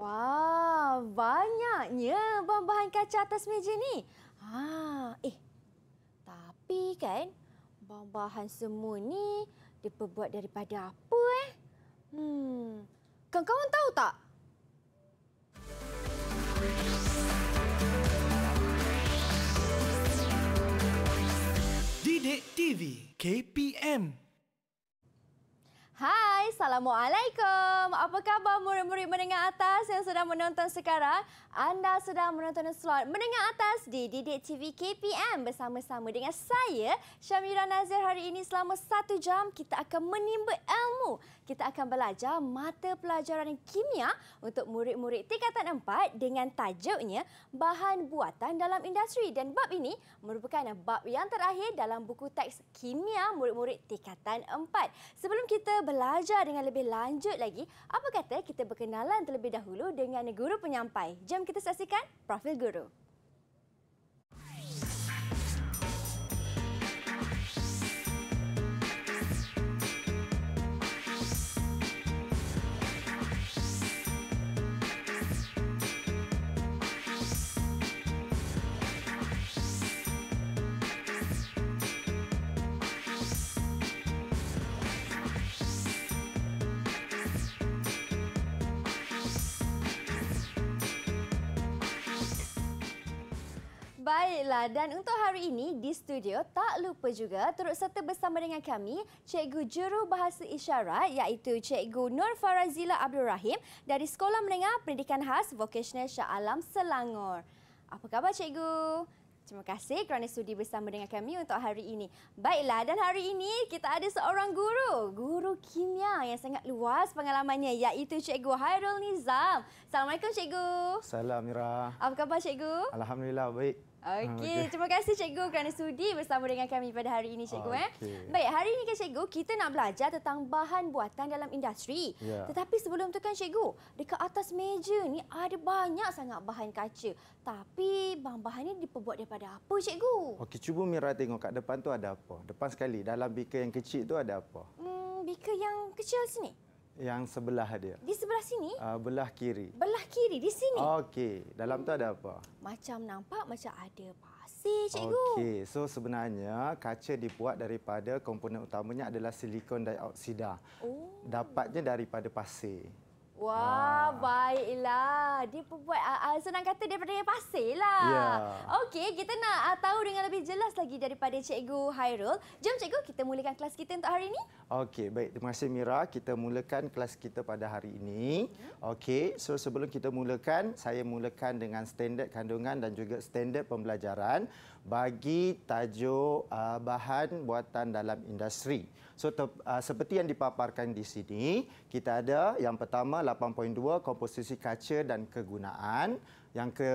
Wah, banyaknya bahan-bahan kaca atas meja ni. Ha, eh. Tapi kan, bahan-bahan semua ni diperbuat daripada apa eh? Hmm. Kawan-kawan tahu tak? Didik TV KPM Hai, Assalamualaikum. Apa khabar murid-murid menengah atas yang sedang menonton sekarang? Anda sedang menonton slot menengah atas di Didik TV KPM bersama-sama dengan saya, Syamira Nazir. Hari ini selama satu jam, kita akan menimba ilmu kita akan belajar mata pelajaran kimia untuk murid-murid tingkatan 4 dengan tajuknya Bahan Buatan Dalam Industri. Dan bab ini merupakan bab yang terakhir dalam buku teks kimia murid-murid tingkatan 4. Sebelum kita belajar dengan lebih lanjut lagi, apa kata kita berkenalan terlebih dahulu dengan guru penyampai. Jom kita saksikan profil guru. Baiklah dan untuk hari ini di studio tak lupa juga turut serta bersama dengan kami Cikgu Juru Bahasa Isyarat iaitu Cikgu Nur Farazila Abdul Rahim dari Sekolah Menengah Pendidikan Khas Vokasional Shah Alam Selangor. Apa khabar Cikgu? Terima kasih kerana sudi bersama dengan kami untuk hari ini. Baiklah dan hari ini kita ada seorang guru, guru kimia yang sangat luas pengalamannya iaitu Cikgu Hairul Nizam. Assalamualaikum Cikgu. Assalamualaikum. Apa khabar Cikgu? Alhamdulillah baik. Okey, okay. terima kasih cikgu kerana sudi bersama dengan kami pada hari ini cikgu okay. eh. Baik, hari ini kan cikgu kita nak belajar tentang bahan buatan dalam industri. Yeah. Tetapi sebelum tu kan cikgu, dekat atas meja ni ada banyak sangat bahan kaca. Tapi bahan-bahan ni diperbuat daripada apa cikgu? Okey, cuba Mira tengok kat depan tu ada apa. Depan sekali dalam beker yang kecil tu ada apa? Hmm, beker yang kecil sini. Yang sebelah dia. Di sebelah sini? Uh, belah kiri. Belah kiri, di sini. Okey, dalam tu ada apa? Macam nampak macam ada pasir, cikgu. Okey, so sebenarnya kaca dibuat daripada komponen utamanya adalah silikon dioksida. Oh. Dapatnya daripada pasir. Wah, ha. baiklah. Dia perbuat uh, ah, uh, ah, senang kata daripada yang pasir lah. Yeah. Okey, kita nak uh, tahu dengan lebih jelas lagi daripada Cikgu Hairul. Jom Cikgu, kita mulakan kelas kita untuk hari ini. Okey, baik. Terima kasih Mira. Kita mulakan kelas kita pada hari ini. Hmm. Okey, so sebelum kita mulakan, saya mulakan dengan standard kandungan dan juga standard pembelajaran bagi tajuk uh, bahan buatan dalam industri. So ter, uh, seperti yang dipaparkan di sini, kita ada yang pertama 8.2 komposisi kaca dan kegunaan. Yang ke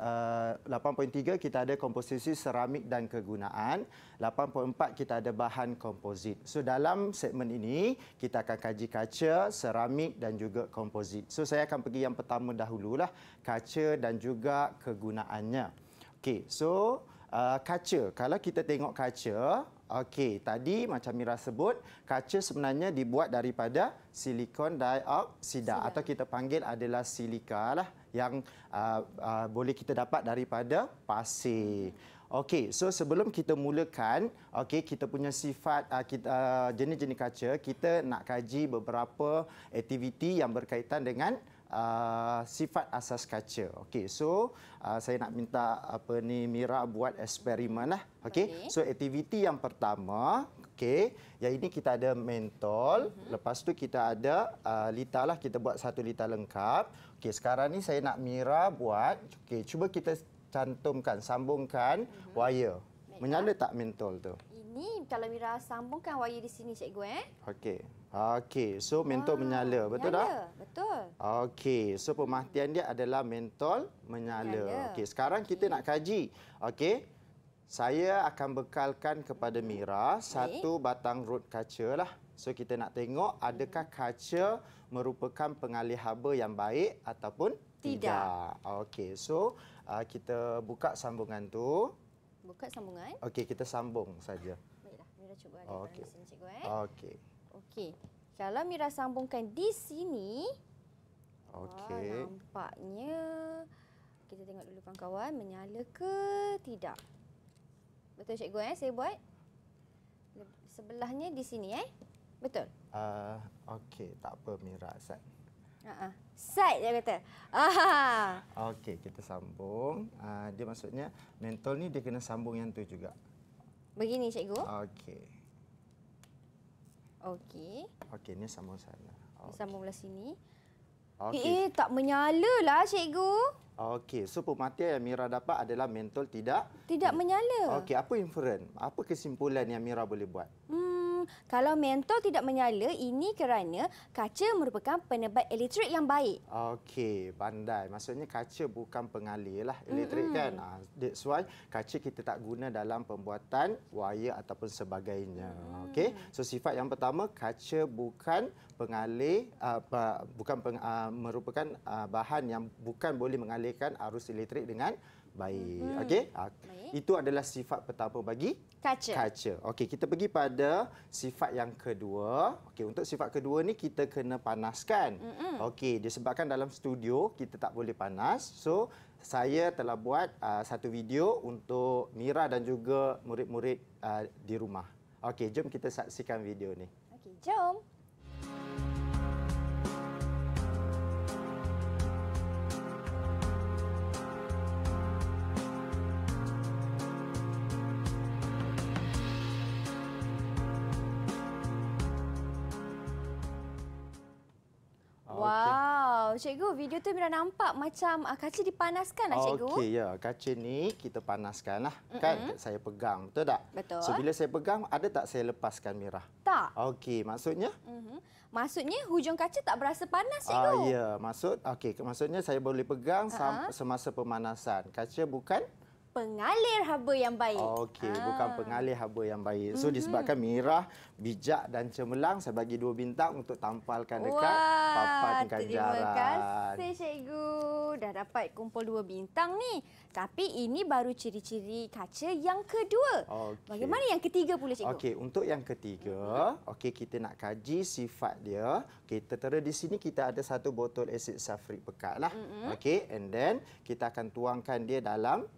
uh, 8.3 kita ada komposisi seramik dan kegunaan. 8.4 kita ada bahan komposit. So dalam segmen ini kita akan kaji kaca, seramik dan juga komposit. So saya akan pergi yang pertama dahululah kaca dan juga kegunaannya. Okey, so uh, kaca. Kalau kita tengok kaca, Okey, tadi macam Mira sebut, kaca sebenarnya dibuat daripada silikon dioksida atau kita panggil adalah silika lah yang uh, uh, boleh kita dapat daripada pasir. Okey, so sebelum kita mulakan, okey kita punya sifat uh, kita uh, jenis-jenis uh, kaca, kita nak kaji beberapa aktiviti yang berkaitan dengan uh, sifat asas kaca. Okey, so uh, saya nak minta apa ni Mira buat eksperimen lah. Okey, okay. so aktiviti yang pertama, okey, yang ini kita ada mentol, uh-huh. lepas tu kita ada uh, lita lah, kita buat satu lita lengkap. Okey, sekarang ni saya nak Mira buat, okey, cuba kita cantumkan, sambungkan uh-huh. wire. Menyala tak mentol tu? Ini kalau Mira sambungkan wire di sini, cikgu eh. Okey. Okey, so mentol ah, menyala, betul menyala. tak? Betul. Okey, so pemahatian dia adalah mentol menyala. menyala. Okey, sekarang kita okay. nak kaji. Okey. Saya akan bekalkan kepada hmm. Mira okay. satu batang rod kaca lah. So kita nak tengok adakah hmm. kaca merupakan pengalih haba yang baik ataupun tidak. tidak. Okey, so ah, kita buka sambungan tu. Buka sambungan? Okey, kita sambung saja. Baiklah, Mira cuba alihkan Okey. Okey. Kalau Mira sambungkan di sini. Okey. Ah, nampaknya kita tengok dulu kawan-kawan menyala ke tidak. Betul cikgu eh saya buat? Sebelahnya di sini eh. Betul. Ah uh, okey tak apa Mira set. Ha ah. Set ah. dia kata. Ah. Okey kita sambung. Uh, dia maksudnya mentol ni dia kena sambung yang tu juga. Begini cikgu. Okey. Okey. Okey, ni sama sana. Okay. sama belah sini. Okay. Eh, eh, tak tak lah cikgu. Okey, so pematian yang Mira dapat adalah mentol tidak... Tidak menyala. Okey, apa inferen? Apa kesimpulan yang Mira boleh buat? Hmm kalau mentol tidak menyala ini kerana kaca merupakan penebat elektrik yang baik. Okey, pandai. Maksudnya kaca bukan pengalir lah elektrik mm -hmm. kan. Ah, that's why kaca kita tak guna dalam pembuatan wire ataupun sebagainya. Mm Okey. So sifat yang pertama kaca bukan pengalir uh, bukan peng, uh, merupakan uh, bahan yang bukan boleh mengalirkan arus elektrik dengan baik. Hmm. Okey? Ah, itu adalah sifat pertama bagi kaca. Kaca. Okey, kita pergi pada sifat yang kedua. Okey, untuk sifat kedua ni kita kena panaskan. Okey, disebabkan dalam studio kita tak boleh panas. So, saya telah buat uh, satu video untuk Mira dan juga murid-murid uh, di rumah. Okey, jom kita saksikan video ni. Okey, jom. Jom. Wow, cikgu, video tu Mira nampak macam uh, ah, kaca dipanaskan lah, cikgu. Okey, ya. Kaca ni kita panaskan lah. Mm -mm. Kan saya pegang, betul tak? Betul. So, bila saya pegang, ada tak saya lepaskan, Mira? Tak. Okey, maksudnya? Mm -hmm. Maksudnya, hujung kaca tak berasa panas, ah, cikgu. Uh, ya, maksud, okey, maksudnya saya boleh pegang uh -huh. semasa pemanasan. Kaca bukan pengalir haba yang baik. Okey, ah. bukan pengalir haba yang baik. So mm-hmm. disebabkan mirah, bijak dan cemerlang, saya bagi dua bintang untuk tampalkan dekat Wah, papan ganjaran. Terima kasih cikgu. Dah dapat kumpul dua bintang ni. Tapi ini baru ciri-ciri kaca yang kedua. Okay. Bagaimana yang ketiga pula cikgu? Okey, untuk yang ketiga, mm-hmm. okey kita nak kaji sifat dia. Okey, tertera di sini kita ada satu botol asid safrik pekat lah. Mm-hmm. Okey, and then kita akan tuangkan dia dalam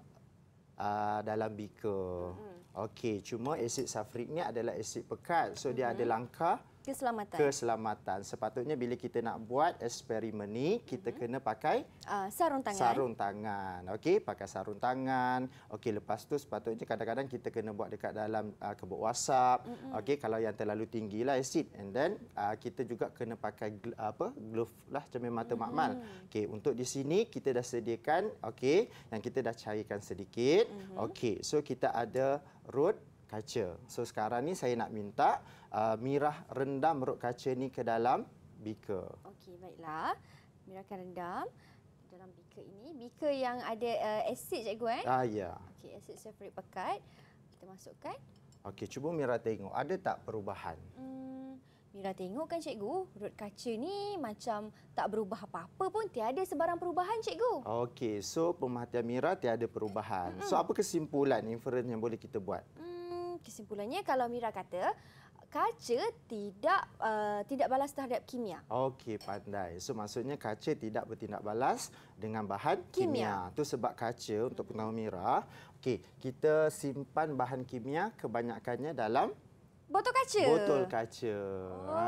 uh, dalam bika. Mm -hmm. Okey, cuma asid safrik ni adalah asid pekat. So mm -hmm. dia ada langkah keselamatan. Keselamatan. Sepatutnya bila kita nak buat eksperimen ni, kita mm -hmm. kena pakai uh, sarung tangan. Sarung tangan. Okey, pakai sarung tangan. Okey, lepas tu sepatutnya kadang-kadang kita kena buat dekat dalam uh, ah, kebuk WhatsApp. Mm -hmm. Okey, kalau yang terlalu tinggi lah, acid and then uh, kita juga kena pakai gl apa? glove lah cermin mata mm -hmm. makmal. Mm-hmm. Okey, untuk di sini kita dah sediakan okey, yang kita dah cairkan sedikit. Mm -hmm. Okey, so kita ada root kaca. So sekarang ni saya nak minta uh, mirah rendam rok kaca ni ke dalam bika. Okey, baiklah. Mirah akan rendam dalam bika ini. Bika yang ada uh, asid cikgu eh? Ah ya. Okey, asid sulfuric pekat. Kita masukkan. Okey, cuba mirah tengok ada tak perubahan. Hmm. Mira tengok kan cikgu, rod kaca ni macam tak berubah apa-apa pun, tiada sebarang perubahan cikgu. Okey, so pemerhatian Mira tiada perubahan. -hmm. So apa kesimpulan inference yang boleh kita buat? Mm kesimpulannya kalau Mira kata kaca tidak uh, tidak balas terhadap kimia. Okey, pandai. So maksudnya kaca tidak bertindak balas dengan bahan kimia. kimia. Tu sebab kaca untuk pengetahuan Mira. Okey, kita simpan bahan kimia kebanyakannya dalam Botol kaca? Botol kaca. Ha, oh. Ha,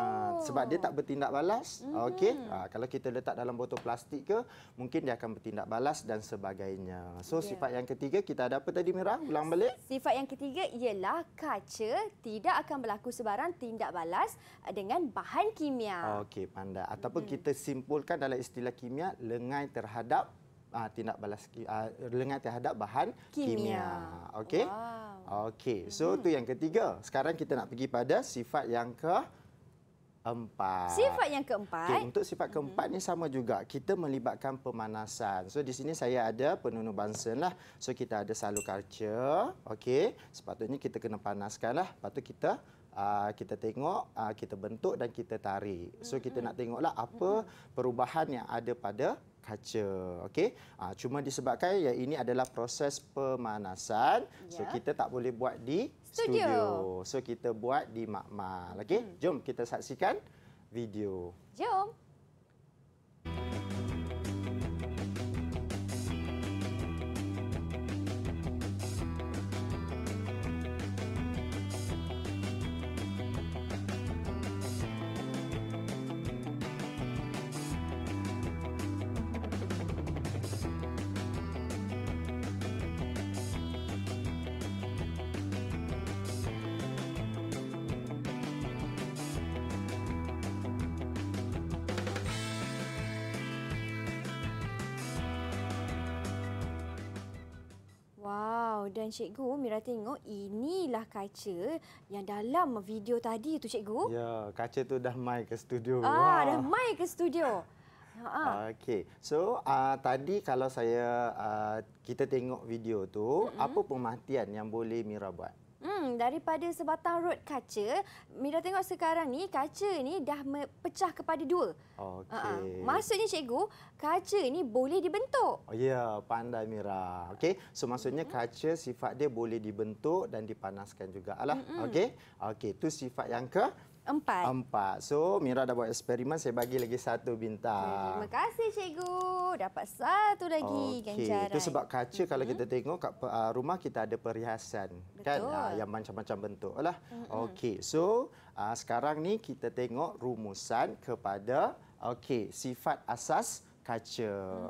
sebab dia tak bertindak balas. Mm. Okey. Ha, kalau kita letak dalam botol plastik ke, mungkin dia akan bertindak balas dan sebagainya. So, yeah. sifat yang ketiga kita ada apa tadi, Mira? Ulang balik. Sifat yang ketiga ialah kaca tidak akan berlaku sebarang tindak balas dengan bahan kimia. Okey, pandai. Ataupun mm. kita simpulkan dalam istilah kimia, lengai terhadap uh, tindak balas uh, ah, lengan terhadap bahan kimia. kimia. Okey. Wow. Okey. So mm -hmm. tu yang ketiga. Sekarang kita nak pergi pada sifat yang ke empat. Sifat yang keempat. Okay, untuk sifat mm-hmm. keempat mm -hmm. ni sama juga. Kita melibatkan pemanasan. So di sini saya ada penunu bansen lah. So kita ada salur karcher. Okey. Sepatutnya kita kena panaskan panaskanlah. Patut kita Uh, kita tengok, uh, kita bentuk dan kita tarik. So, kita -hmm. nak tengoklah apa -hmm. perubahan yang ada pada kaca. Okey. Uh, cuma disebabkan ya ini adalah proses pemanasan. Yeah. So ya. kita tak boleh buat di studio. studio. So kita buat di makmal. Okey. Hmm. Jom kita saksikan video. Jom. dan cikgu Mira tengok inilah kaca yang dalam video tadi tu cikgu. Ya, kaca tu dah mai ke studio. Ah, Wah. dah mai ke studio. Ha. Okey. So, uh, tadi kalau saya uh, kita tengok video tu, mm-hmm. apa pemerhatian yang boleh Mira buat? Hmm, daripada sebatang rod kaca, Mira tengok sekarang ni kaca ni dah pecah kepada dua. Okey. Uh-uh. Maksudnya cikgu, kaca ni boleh dibentuk. Oh ya, yeah, pandai Mira. Okey. So maksudnya mm-hmm. kaca sifat dia boleh dibentuk dan dipanaskan juga. Alah, okey. Okey, tu sifat yang ke Empat. Empat. So, Mira dah buat eksperimen, saya bagi lagi satu bintang. Terima kasih, cikgu. Dapat satu lagi okay. ganjaran. Itu sebab kaca -hmm. kalau kita tengok kat uh, rumah kita ada perhiasan. Kan? Betul. Kan? Uh, yang macam-macam bentuk. Mm -hmm. Okey. So, uh, sekarang ni kita tengok rumusan kepada okay, sifat asas kaca.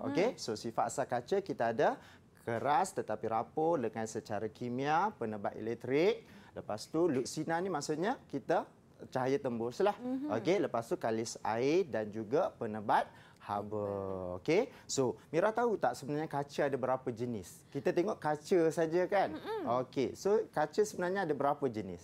-hmm. Okey. So, sifat asas kaca kita ada keras tetapi rapuh dengan secara kimia, penebat elektrik. Lepas tu, luksina ni maksudnya kita cahaya tembus lah. Mm-hmm. Okey, lepas tu kalis air dan juga penebat haba. Okey. So, Mira tahu tak sebenarnya kaca ada berapa jenis? Kita tengok kaca saja kan. Mm-hmm. Okey. So, kaca sebenarnya ada berapa jenis?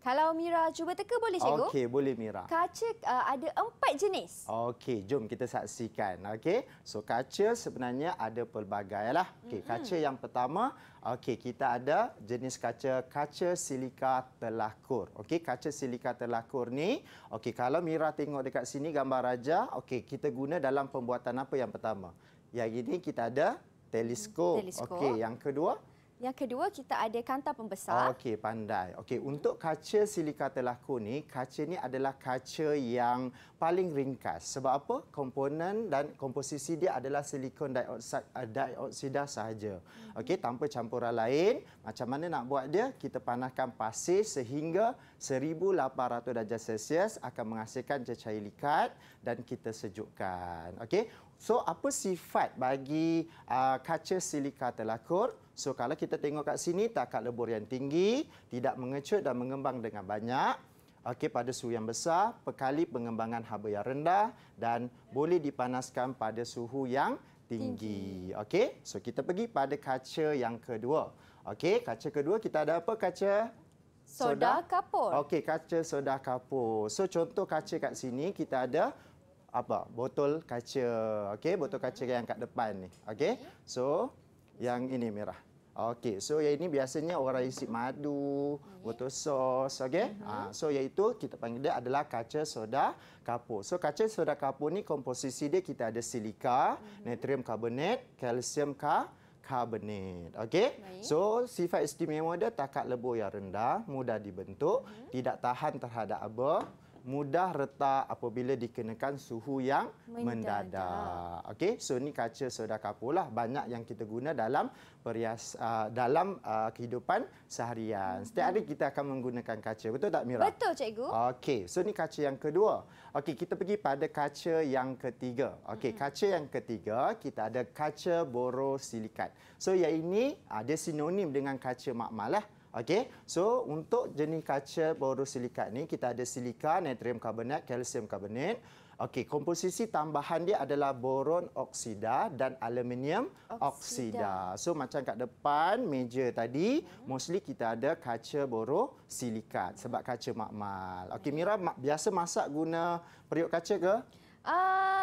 Kalau Mira cuba teka boleh cikgu? Okey, boleh Mira. Kaca uh, ada empat jenis. Okey, jom kita saksikan. Okey. So kaca sebenarnya ada pelbagai lah. Okey, mm -hmm. kaca yang pertama, okey, kita ada jenis kaca kaca silika telakur. Okey, kaca silika telakur ni, okey, kalau Mira tengok dekat sini gambar raja, okey, kita guna dalam pembuatan apa yang pertama? Yang ini kita ada teleskop. Hmm, teleskop. Okey, yang kedua yang kedua, kita ada kanta pembesar. Oh, okey, pandai. Okey, untuk kaca silika telaku ni, kaca ini adalah kaca yang paling ringkas. Sebab apa? Komponen dan komposisi dia adalah silikon dioksida, eh, dioksida sahaja. Mhm. Okey, tanpa campuran lain. Macam mana nak buat dia? Kita panaskan pasir sehingga 1,800 darjah Celsius akan menghasilkan cecair likat dan kita sejukkan. Okey, So apa sifat bagi uh, kaca silika telakur? So kalau kita tengok kat sini takat lebur yang tinggi, tidak mengecut dan mengembang dengan banyak. Okey pada suhu yang besar, pekali pengembangan haba yang rendah dan boleh dipanaskan pada suhu yang tinggi. Okey. So kita pergi pada kaca yang kedua. Okey, kaca kedua kita ada apa kaca? Soda, soda kapur. Okey, kaca soda kapur. So contoh kaca kat sini kita ada apa botol kaca okey botol kaca yang kat depan ni okey so yang ini merah okey so yang ini biasanya orang isi madu botol sos okey mhm. ha, so iaitu kita panggil dia adalah kaca soda kapur so kaca soda kapur ni komposisi dia kita ada silika mhm. natrium karbonat kalsium ka karbonat. Okey. So sifat istimewa dia takat lebur yang rendah, mudah dibentuk, mm-hmm. tidak tahan terhadap apa? mudah retak apabila dikenakan suhu yang mendadak. mendadak. Okey, so ni kaca soda kapur lah banyak yang kita guna dalam perias uh, dalam uh, kehidupan seharian. Setiap hari kita akan menggunakan kaca. Betul tak Mira? Betul cikgu. Okey, so ni kaca yang kedua. Okey, kita pergi pada kaca yang ketiga. Okey, kaca yang ketiga kita ada kaca borosilikat. So yang ini ada uh, sinonim dengan kaca makmal lah. Okey. So untuk jenis kaca borosilikat ni kita ada silika, natrium carbonate, calcium carbonate. Okey, komposisi tambahan dia adalah boron oksida dan aluminium oksida. oksida. So macam kat depan meja tadi, hmm. mostly kita ada kaca borosilikat sebab kaca makmal. Okey, Mira biasa masak guna periuk kaca ke? Ah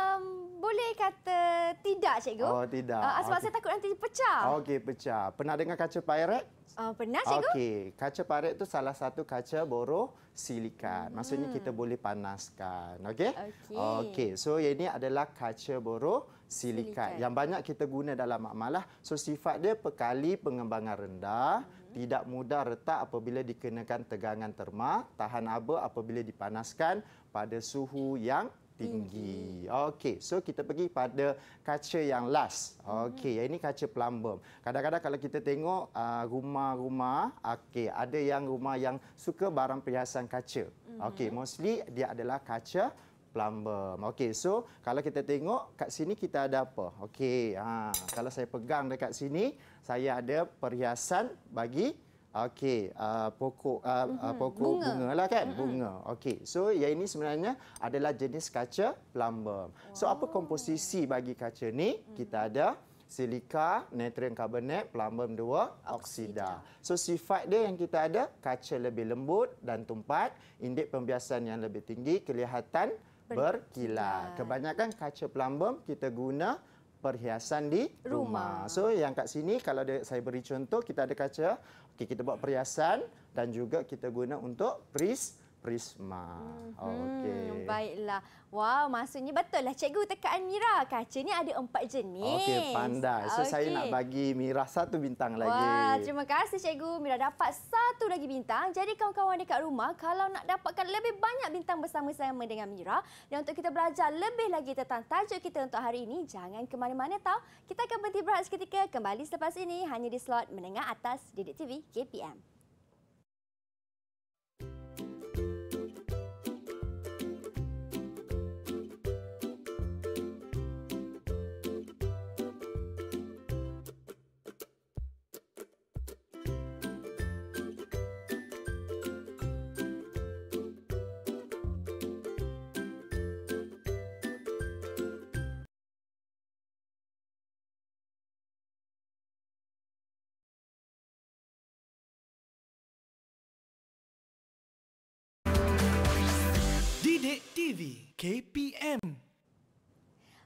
boleh kata tidak, cikgu. Oh, tidak. Uh, sebab okay. saya takut nanti pecah. Okey, pecah. Pernah dengar kaca pirate? Uh, pernah, cikgu. Okey, kaca pirate itu salah satu kaca boroh silikan. Maksudnya hmm. kita boleh panaskan, okey? Okey. Okay. So, ini adalah kaca boroh silikat, silikat yang banyak kita guna dalam makmalah. So, sifat dia pekali pengembangan rendah, hmm. tidak mudah retak apabila dikenakan tegangan terma, tahan aba apabila dipanaskan pada suhu yang tinggi. Okey, so kita pergi pada kaca yang last. Mhm. Okey, yang ini kaca plumber. Kadang-kadang kalau kita tengok ah, rumah-rumah, okey, ada yang rumah yang suka barang perhiasan kaca. Mhm. Okey, mostly dia adalah kaca plumber. Okey, so kalau kita tengok kat sini kita ada apa? Okey, ha, kalau saya pegang dekat sini, saya ada perhiasan bagi Okey, uh, pokok uh, mm -hmm. pokok bunga. bunga lah kan? Mm -hmm. Bunga. Okey, so yang ini sebenarnya adalah jenis kaca plumbum. Wow. So apa komposisi bagi kaca ni? Mm -hmm. Kita ada silika, natrium karbonat, plumbum dua, oksida. oksida. So sifat dia yang kita ada, kaca lebih lembut dan tumpat, indeks pembiasan yang lebih tinggi, kelihatan berkilat. berkilat. Kebanyakan kaca plumbum kita guna perhiasan di rumah. rumah. So yang kat sini kalau dia, saya beri contoh kita ada kaca Okay, kita buat perhiasan dan juga kita guna untuk priest Prisma. Hmm, okay. Baiklah. Wow, maksudnya betul lah cikgu tekaan Mira. Kaca ni ada empat jenis. Okey, pandai. So, okay. saya nak bagi Mira satu bintang Wah, lagi. Wah, terima kasih cikgu. Mira dapat satu lagi bintang. Jadi, kawan-kawan dekat rumah, kalau nak dapatkan lebih banyak bintang bersama-sama dengan Mira dan untuk kita belajar lebih lagi tentang tajuk kita untuk hari ini, jangan ke mana-mana tau. Kita akan berhenti berhenti seketika kembali selepas ini hanya di slot menengah atas Didik TV KPM. KPM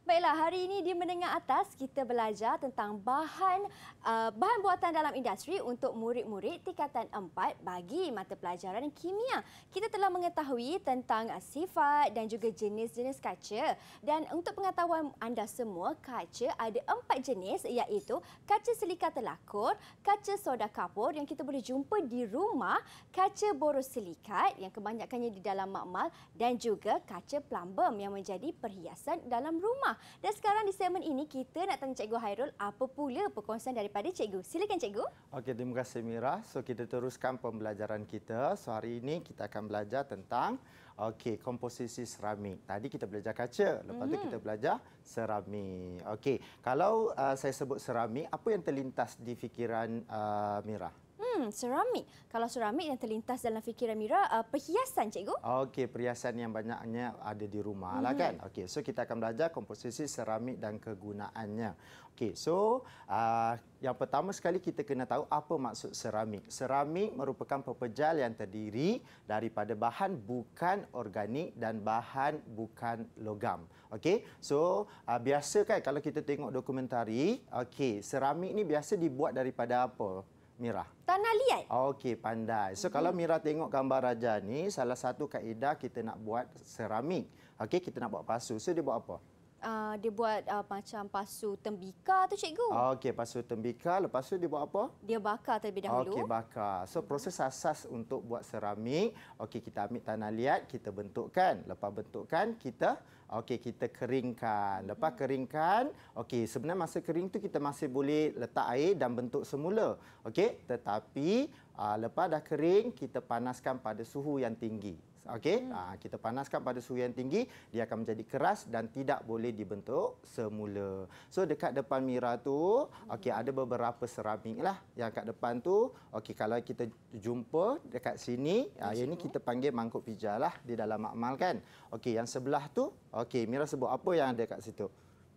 Baiklah, hari ini di Menengah Atas kita belajar tentang bahan uh, bahan buatan dalam industri untuk murid-murid tingkatan 4 bagi mata pelajaran kimia. Kita telah mengetahui tentang sifat dan juga jenis-jenis kaca. Dan untuk pengetahuan anda semua, kaca ada empat jenis iaitu kaca silika telakor, kaca soda kapur yang kita boleh jumpa di rumah, kaca borosilikat yang kebanyakannya di dalam makmal dan juga kaca plumbum yang menjadi perhiasan dalam rumah. Dan sekarang di segmen ini kita nak tanya Cikgu Hairul apa pula perkongsian daripada Cikgu. Silakan Cikgu. Okey, terima kasih Mira. So kita teruskan pembelajaran kita. So hari ini kita akan belajar tentang okey, komposisi seramik. Tadi kita belajar kaca, lepas mm-hmm. tu mhm. kita belajar seramik. Okey, kalau uh, saya sebut seramik, apa yang terlintas di fikiran uh, Mira? Hmm, seramik. Kalau seramik yang terlintas dalam fikiran Mira, uh, perhiasan cikgu? Okey, perhiasan yang banyaknya ada di rumah lah hmm. lah kan. Okey, so kita akan belajar komposisi seramik dan kegunaannya. Okey, so uh, yang pertama sekali kita kena tahu apa maksud seramik. Seramik merupakan pepejal yang terdiri daripada bahan bukan organik dan bahan bukan logam. Okey, so uh, biasa kan kalau kita tengok dokumentari, okey, seramik ni biasa dibuat daripada apa? Mira. Tanah liat. Okey, pandai. So, kalau Mira tengok gambar Raja ni, salah satu kaedah kita nak buat seramik. Okey, kita nak buat pasu. So, dia buat apa? Uh, dia buat uh, macam pasu tembika tu cikgu. Okey, pasu tembika. Lepas tu dia buat apa? Dia bakar terlebih dahulu. Okey, bakar. So, proses asas untuk buat seramik. Okey, kita ambil tanah liat, kita bentukkan. Lepas bentukkan, kita... Okey, kita keringkan. Lepas keringkan, okey, sebenarnya masa kering tu kita masih boleh letak air dan bentuk semula. Okey, tetapi uh, lepas dah kering, kita panaskan pada suhu yang tinggi. Okey, hmm. ha, kita panaskan pada suhu yang tinggi, dia akan menjadi keras dan tidak boleh dibentuk semula. So dekat depan Mira tu, hmm. okey ada beberapa ceramik lah yang kat depan tu. Okey kalau kita jumpa dekat sini, ha, yang ini kita panggil mangkuk pijar lah di dalam makmal kan. Okey yang sebelah tu, okey Mira sebut apa yang ada kat situ?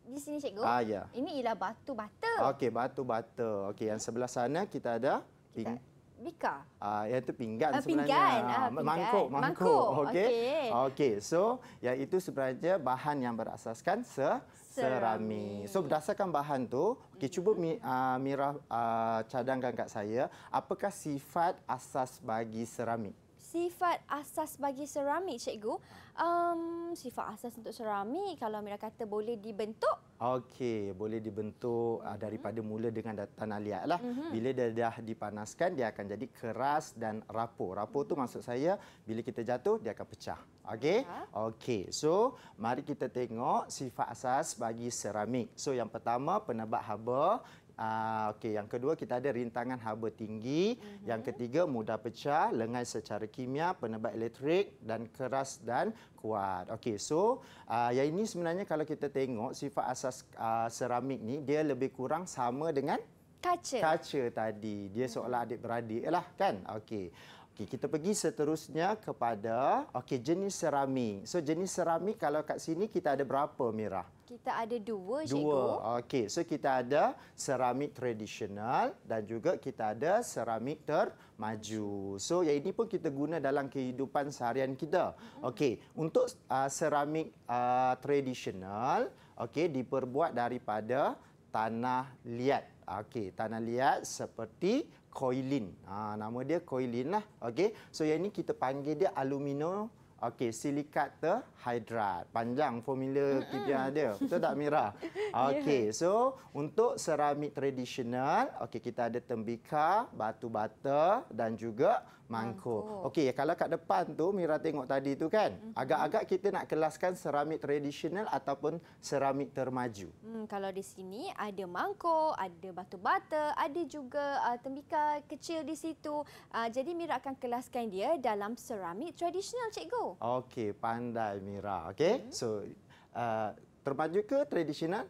Di sini cikgu. Ah, ya. Ini ialah batu bata. Okey batu bata. Okey yang sebelah sana kita ada kita... Bika. Ah, uh, iaitu pinggan uh, sebenarnya. Pinggan. Uh, pinggan. Mangkuk, mangkuk. Okey. Okey. Okay. So, iaitu sebenarnya bahan yang berasaskan se serami. So berdasarkan bahan tu, okey cuba mi, uh, mm-hmm. Mira uh, cadangkan kat saya, apakah sifat asas bagi seramik? sifat asas bagi seramik cikgu. Um sifat asas untuk seramik kalau Mira kata boleh dibentuk? Okey, boleh dibentuk ah, daripada mm -hmm. mula dengan tanah liatlah. Mm -hmm. Bila dia dah dipanaskan dia akan jadi keras dan rapuh. Rapuh mm -hmm. tu mhm. maksud saya bila kita jatuh dia akan pecah. Okey. Ya. Okey. So, mari kita tengok sifat asas bagi seramik. So, yang pertama penebak haba, Uh, ah, okay, yang kedua kita ada rintangan haba tinggi. Mm-hmm. Yang ketiga mudah pecah, lengan secara kimia, penebat elektrik dan keras dan kuat. Okay, so uh, yang ini sebenarnya kalau kita tengok sifat asas uh, seramik ni dia lebih kurang sama dengan kaca. Kaca tadi dia mhm. seolah adik beradik lah kan? Okay. Okey, kita pergi seterusnya kepada okey jenis seramik. So jenis seramik kalau kat sini kita ada berapa Mirah? Kita ada dua, Cikgu. Dua. Okey, so kita ada seramik tradisional dan juga kita ada seramik termaju. So, yang ini pun kita guna dalam kehidupan seharian kita. Hmm. Okey, untuk uh, seramik uh, tradisional, okey, diperbuat daripada tanah liat. Okey, tanah liat seperti koilin. Ha, nama dia koilin lah. Okey, so yang ini kita panggil dia aluminium Okey, silikat terhidrat. Panjang formula kita ada. Betul tak, Mira? Ya. Okey, yeah. so untuk seramik tradisional, okey kita ada tembika, batu bata dan juga mangkuk. Okey, kalau kat depan tu Mira tengok tadi tu kan, mm-hmm. agak-agak mm -hmm. kita nak kelaskan seramik tradisional ataupun seramik termaju. Hmm, kalau di sini ada mangkuk, ada batu bata, ada juga uh, tembika kecil di situ. Uh, jadi Mira akan kelaskan dia dalam seramik tradisional, cikgu. Okey, pandai Mira. Okey. Hmm. So, uh, termaju ke tradisional?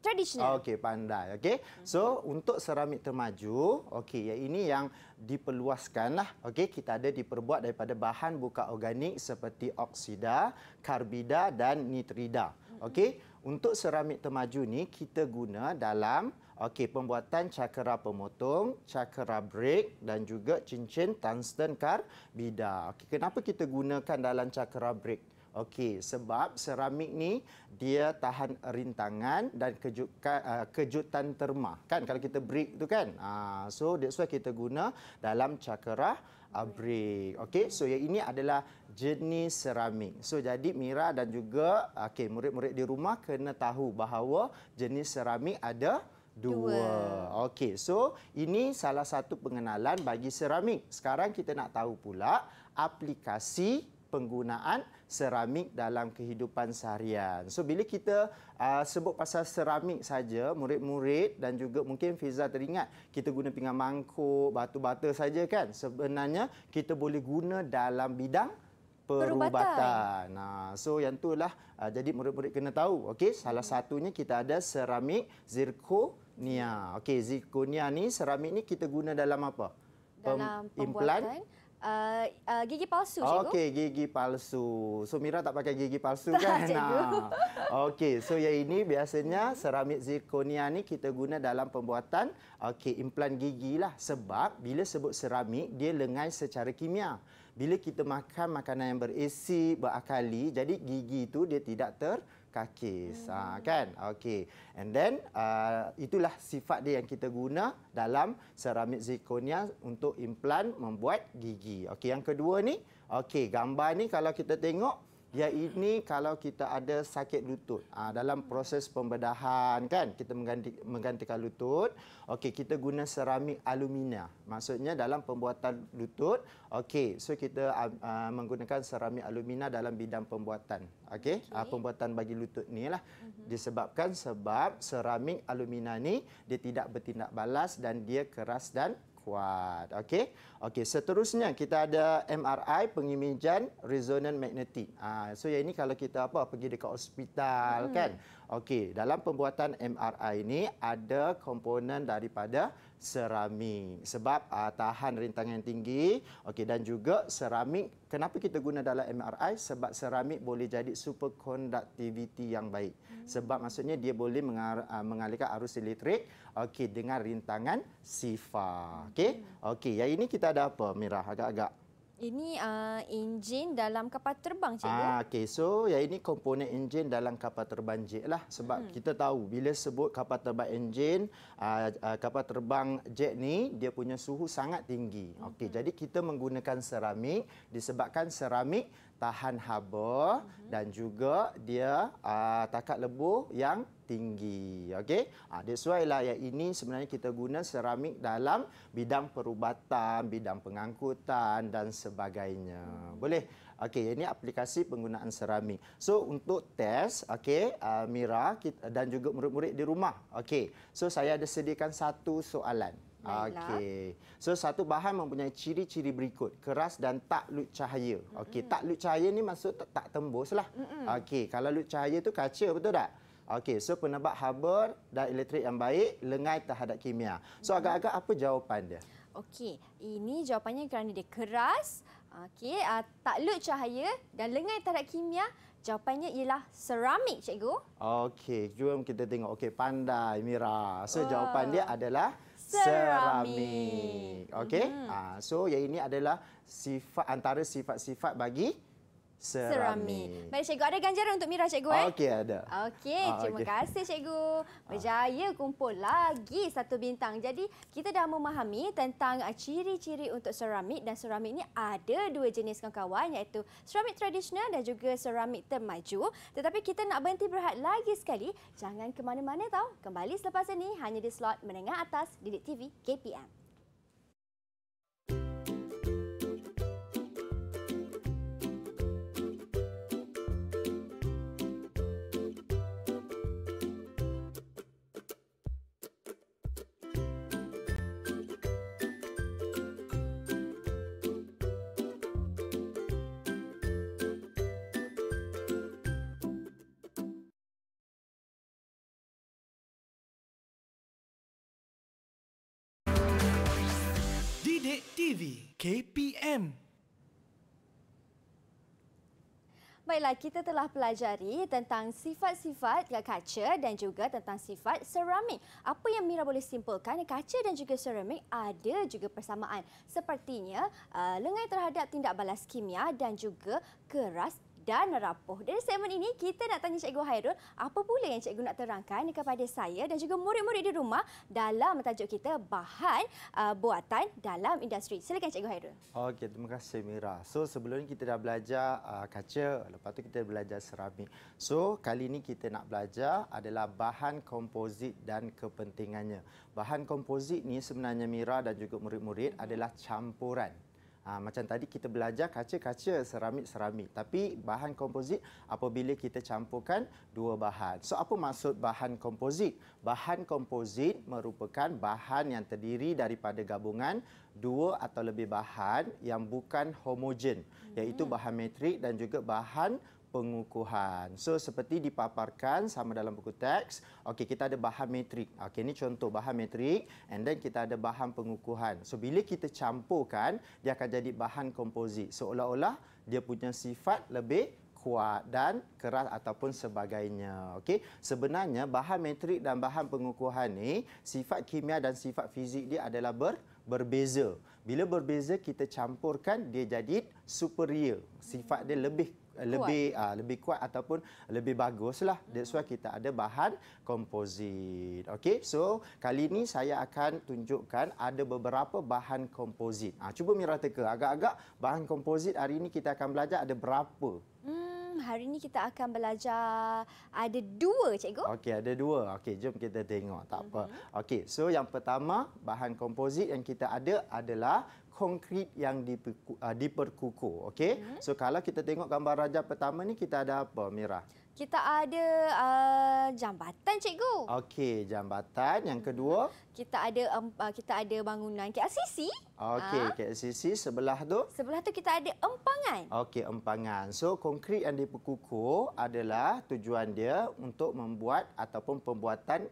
Tradisional. Okey, pandai. Okey. Hmm. So, hmm. untuk seramik termaju, okey, yang ini yang diperluaskanlah. Okey, kita ada diperbuat daripada bahan buka organik seperti oksida, karbida dan nitrida. Hmm. Okey. Hmm. Untuk seramik termaju ni kita guna dalam Okey, pembuatan cakera pemotong, cakera break dan juga cincin tungsten kar bida. Okey, kenapa kita gunakan dalam cakera break? Okey, sebab seramik ni dia tahan rintangan dan kejutkan, eh, kejutan terma. Kan kalau kita break tu kan? Uh, so that's why kita guna dalam cakera ah, break. Okey, so yang ini adalah jenis seramik. So jadi Mira dan juga okey, murid-murid di rumah kena tahu bahawa jenis seramik ada dua. dua. Okey, so ini salah satu pengenalan bagi seramik. Sekarang kita nak tahu pula aplikasi penggunaan seramik dalam kehidupan seharian. So bila kita uh, sebut pasal seramik saja, murid-murid dan juga mungkin Fiza teringat kita guna pinggan mangkuk, batu bata saja kan. Sebenarnya kita boleh guna dalam bidang perubatan. Nah, so yang itulah uh, jadi murid-murid kena tahu. Okey, salah satunya kita ada seramik zirko Nia. Okey, zirconia ni ceramik ni kita guna dalam apa? Dalam implant. Uh, uh, gigi palsu, cikgu. Okey, gigi palsu. So, Mira tak pakai gigi palsu, tak, kan? Tak, ah. Okey, so yang ini biasanya seramik zirconia ni kita guna dalam pembuatan okey implan gigi. Lah. Sebab bila sebut seramik, dia lengai secara kimia. Bila kita makan makanan yang berisi, berakali, jadi gigi itu dia tidak ter kakis ah, hmm. uh, kan okey and then uh, itulah sifat dia yang kita guna dalam ceramik zirconia untuk implant membuat gigi okey yang kedua ni okey gambar ni kalau kita tengok Ya ini kalau kita ada sakit lutut ha, dalam proses pembedahan kan kita mengganti, menggantikan lutut. Okey kita guna seramik alumina. Maksudnya dalam pembuatan lutut. Okey so kita uh, menggunakan seramik alumina dalam bidang pembuatan. Okey okay. uh, pembuatan bagi lutut ni lah mhm. disebabkan sebab seramik alumina ni dia tidak bertindak balas dan dia keras dan kuat. Okey. Okey, seterusnya kita ada MRI pengimejan resonan magnetik. Ah, so yang ini kalau kita apa pergi dekat hospital hmm. kan. Okey, dalam pembuatan MRI ini ada komponen daripada seramik sebab uh, tahan rintangan tinggi. Okey dan juga seramik kenapa kita guna dalam MRI sebab seramik boleh jadi super superconductivity yang baik. Hmm. Sebab maksudnya dia boleh mengar, uh, mengalirkan arus elektrik okey dengan rintangan sifar. Okey. Okey, yang ini kita ada apa? Mirah agak-agak ini uh, enjin dalam kapal terbang cikgu. Ah, okay. So, ya ini komponen enjin dalam kapal terbang jet lah. Sebab hmm. kita tahu bila sebut kapal terbang enjin, uh, uh, kapal terbang jet ni dia punya suhu sangat tinggi. Hmm. Okay, Jadi, kita menggunakan seramik disebabkan seramik tahan haba mm -hmm. dan juga dia uh, takat lebur yang tinggi. Okey. Uh, that's why lah yang ini sebenarnya kita guna seramik dalam bidang perubatan, bidang pengangkutan dan sebagainya. Mm -hmm. Boleh? Okey, ini aplikasi penggunaan seramik. So, untuk test, okey, uh, Mira kita, dan juga murid-murid di rumah. Okey. So, saya ada sediakan satu soalan. Okey. So satu bahan mempunyai ciri-ciri berikut. Keras dan tak lut cahaya. Okey, tak lut cahaya ni maksud tak, tak tembuslah. Okey, kalau lut cahaya tu kaca betul tak? Okey, so penebak haber dan elektrik yang baik lengai terhadap kimia. So agak-agak apa jawapan dia? Okey, ini jawapannya kerana dia keras, okey, uh, tak lut cahaya dan lengai terhadap kimia. Jawapannya ialah seramik, cikgu. Okey, jom kita tengok. Okey, pandai Mira. So jawapan dia adalah ceramik. Okey? Hmm. Uh, so yang ini adalah sifat antara sifat-sifat bagi serami. Baik cikgu, ada ganjaran untuk Mira cikgu eh? Okey, ada. Okey, ah, terima okay. kasih cikgu. Ah. Berjaya kumpul lagi satu bintang. Jadi, kita dah memahami tentang ah, ciri-ciri untuk seramik dan seramik ini ada dua jenis kawan-kawan iaitu seramik tradisional dan juga seramik termaju. Tetapi kita nak berhenti berehat lagi sekali. Jangan ke mana-mana tahu. Kembali selepas ini hanya di slot menengah atas Didik TV KPM. KPM. Baiklah, kita telah pelajari tentang sifat-sifat ya, kaca dan juga tentang sifat seramik. Apa yang Mira boleh simpulkan, kaca dan juga seramik ada juga persamaan. Sepertinya, uh, lengai terhadap tindak balas kimia dan juga keras dan rapuh. Dan segmen ini kita nak tanya Cikgu Hairul apa pula yang Cikgu nak terangkan kepada saya dan juga murid-murid di rumah dalam tajuk kita bahan uh, buatan dalam industri. Silakan Cikgu Hairul. Okey, terima kasih Mira. So sebelum ini kita dah belajar uh, kaca, lepas tu kita belajar seramik. So kali ini kita nak belajar adalah bahan komposit dan kepentingannya. Bahan komposit ni sebenarnya Mira dan juga murid-murid adalah campuran. Ha, macam tadi kita belajar kaca-kaca seramik-seramik. Tapi bahan komposit apabila kita campurkan dua bahan. So apa maksud bahan komposit? Bahan komposit merupakan bahan yang terdiri daripada gabungan dua atau lebih bahan yang bukan homogen. Iaitu hmm. bahan metrik dan juga bahan pengukuhan. So seperti dipaparkan sama dalam buku teks, okey kita ada bahan metrik. Okey ni contoh bahan metrik and then kita ada bahan pengukuhan. So bila kita campurkan, dia akan jadi bahan komposit. Seolah-olah dia punya sifat lebih kuat dan keras ataupun sebagainya. Okey, sebenarnya bahan metrik dan bahan pengukuhan ni sifat kimia dan sifat fizik dia adalah ber berbeza. Bila berbeza kita campurkan dia jadi superior. Sifat dia lebih lebih uh, lebih kuat ataupun lebih baguslah. That's why kita ada bahan komposit. Okay, So, kali ini saya akan tunjukkan ada beberapa bahan komposit. Ah uh, cuba Mira teka agak-agak bahan komposit hari ini kita akan belajar ada berapa? Hmm, hari ini kita akan belajar ada dua, cikgu. Okey, ada dua. Okey, jom kita tengok. Tak apa. Mhm. Okey, so yang pertama bahan komposit yang kita ada adalah konkrit yang diperku, uh, ah, diperkukuh. Okay? Hmm. So kalau kita tengok gambar rajah pertama ni kita ada apa, Mira? Kita ada uh, jambatan, cikgu. Okey, jambatan. Yang kedua? Hmm. Kita ada um, kita ada bangunan KLCC. Okey, ha? KLCC. Sebelah tu? Sebelah tu kita ada empangan. Okey, empangan. So, konkrit yang diperkukuh adalah tujuan dia untuk membuat ataupun pembuatan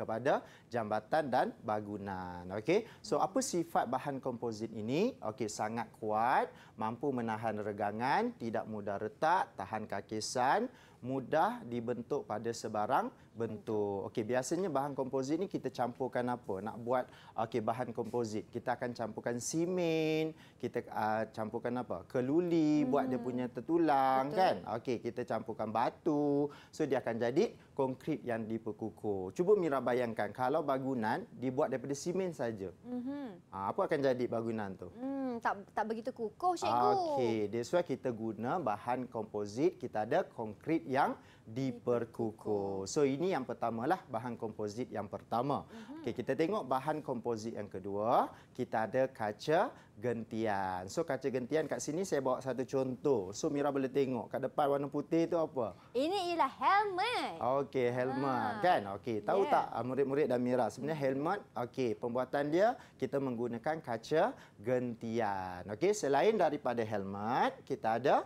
kepada jambatan dan bangunan. Okey. So apa sifat bahan komposit ini? Okey, sangat kuat mampu menahan regangan, tidak mudah retak, tahan kakisan, mudah dibentuk pada sebarang bentuk. Okey, biasanya bahan komposit ni kita campurkan apa? Nak buat okey bahan komposit, kita akan campurkan simen, kita uh, campurkan apa? Keluli hmm. buat dia hmm. punya tertulang Betul. kan? Okey, kita campurkan batu. So dia akan jadi konkrit yang diperkukuh. Cuba Mira bayangkan kalau bangunan dibuat daripada simen saja. Mm -hmm. apa akan jadi bangunan tu? Hmm, tak tak begitu kukuh, Cik cikgu. Okey, that's why kita guna bahan komposit. Kita ada konkrit yang diperkukuh. So ini yang pertama lah bahan komposit yang pertama. Mhm. Okay kita tengok bahan komposit yang kedua, kita ada kaca gentian. So kaca gentian kat sini saya bawa satu contoh. So Mira boleh tengok kat depan warna putih itu apa? Ini ialah helmet. Okey helmet ha. kan? Okey, tahu yeah. tak ah, murid-murid dan Mira sebenarnya hmm. helmet okey pembuatan dia kita menggunakan kaca gentian. Okey selain daripada helmet, kita ada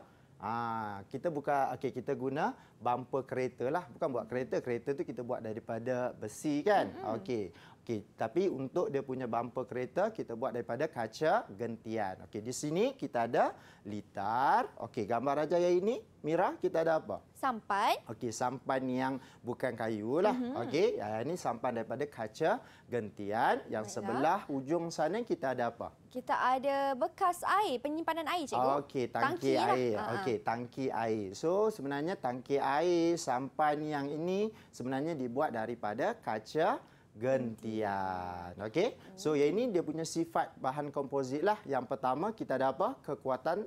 Ha, kita buka, okay, kita guna bumper kereta lah. Bukan buat kereta, kereta tu kita buat daripada besi kan. Mm-hmm. Okey. Okey, tapi untuk dia punya bumper kereta kita buat daripada kaca gentian. Okey, di sini kita ada litar. Okey, gambar raja yang ini, Mira, kita ada apa? Sampan. Okey, sampan yang bukan kayu lah. Mm -hmm. Okey, ya, ini sampan daripada kaca gentian. Yang Baiklah. sebelah ujung sana kita ada apa? Kita ada bekas air, penyimpanan air, cikgu. Okey, tangki, tangki lah. air. Ha, ha. Okey, tangki air. So, sebenarnya tangki air, sampan yang ini sebenarnya dibuat daripada kaca gentian. Okey. So yang ini dia punya sifat bahan komposit lah. Yang pertama kita ada apa? Kekuatan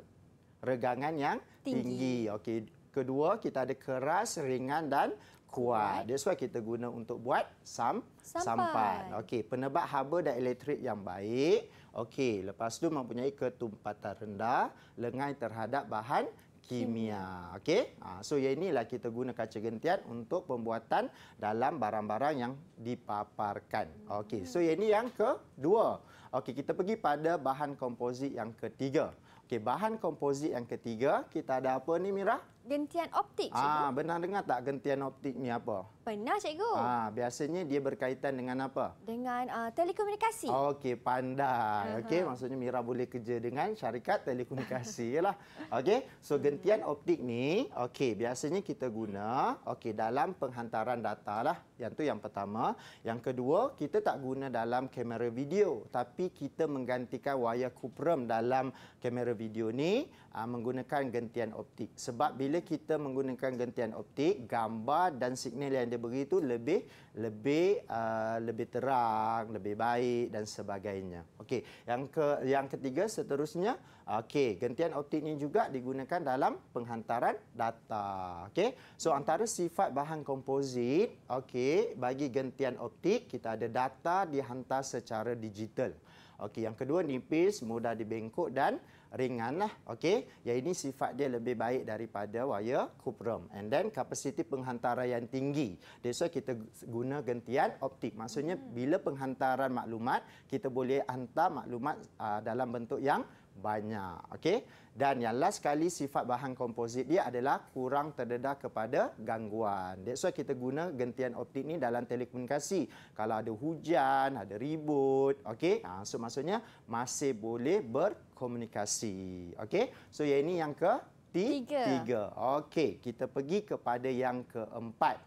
regangan yang tinggi. tinggi. Okey. Kedua kita ada keras, ringan dan kuat. That's why kita guna untuk buat sam sampan. Okey, penebak haba dan elektrik yang baik. Okey, lepas tu mempunyai ketumpatan rendah, lengai terhadap bahan kimia. Okey? Ha, so ya inilah kita guna kaca gentian untuk pembuatan dalam barang-barang yang dipaparkan. Okey. So yang ini yang kedua. Okey, kita pergi pada bahan komposit yang ketiga. Okey, bahan komposit yang ketiga, kita ada apa ni Mira? gentian optik ah, cikgu? Ah, benar dengar tak gentian optik ni apa? Pernah cikgu. Ah, biasanya dia berkaitan dengan apa? Dengan uh, telekomunikasi. Okey, pandai. Okey, maksudnya Mira boleh kerja dengan syarikat telekomunikasi lah. Okey, so gentian optik ni, okey, biasanya kita guna okey dalam penghantaran data lah. Yang tu yang pertama. Yang kedua, kita tak guna dalam kamera video. Tapi kita menggantikan wayar kuprem dalam kamera video ni ah, menggunakan gentian optik. Sebab bila bila kita menggunakan gentian optik gambar dan signal yang dia beri itu lebih lebih uh, lebih terang lebih baik dan sebagainya okey yang ke yang ketiga seterusnya okey gentian optik ini juga digunakan dalam penghantaran data okey so antara sifat bahan komposit okey bagi gentian optik kita ada data dihantar secara digital okey yang kedua nipis mudah dibengkok dan ringan lah. Okay. Ya ini sifat dia lebih baik daripada wire cuprum. And then kapasiti penghantaran yang tinggi. That's why kita guna gentian optik. Maksudnya bila penghantaran maklumat, kita boleh hantar maklumat uh, dalam bentuk yang banyak. Okey. Dan yang last sekali sifat bahan komposit dia adalah kurang terdedah kepada gangguan. That's why kita guna gentian optik ni dalam telekomunikasi. Kalau ada hujan, ada ribut, okey. Ha, so maksudnya masih boleh berkomunikasi. Okey. So yang ini yang ke tiga. tiga. Okey, kita pergi kepada yang keempat.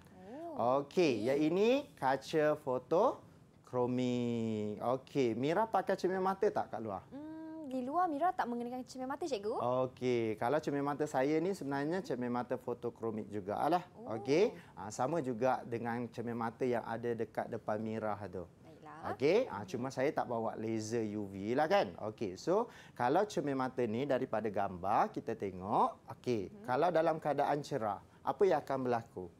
Oh. Okey, yang ini kaca foto kromi. Okey, Mira pakai cermin mata tak kat luar? Hmm di luar Mira tak mengenakan cermin mata cikgu? Okey, kalau cermin mata saya ni sebenarnya cermin mata fotokromik jugalah. Oh. Okey, ah, sama juga dengan cermin mata yang ada dekat depan Mira tu. Okey, ha, cuma saya tak bawa laser UV lah kan. Okey, so kalau cermin mata ni daripada gambar kita tengok, okey, hmm. kalau dalam keadaan cerah, apa yang akan berlaku?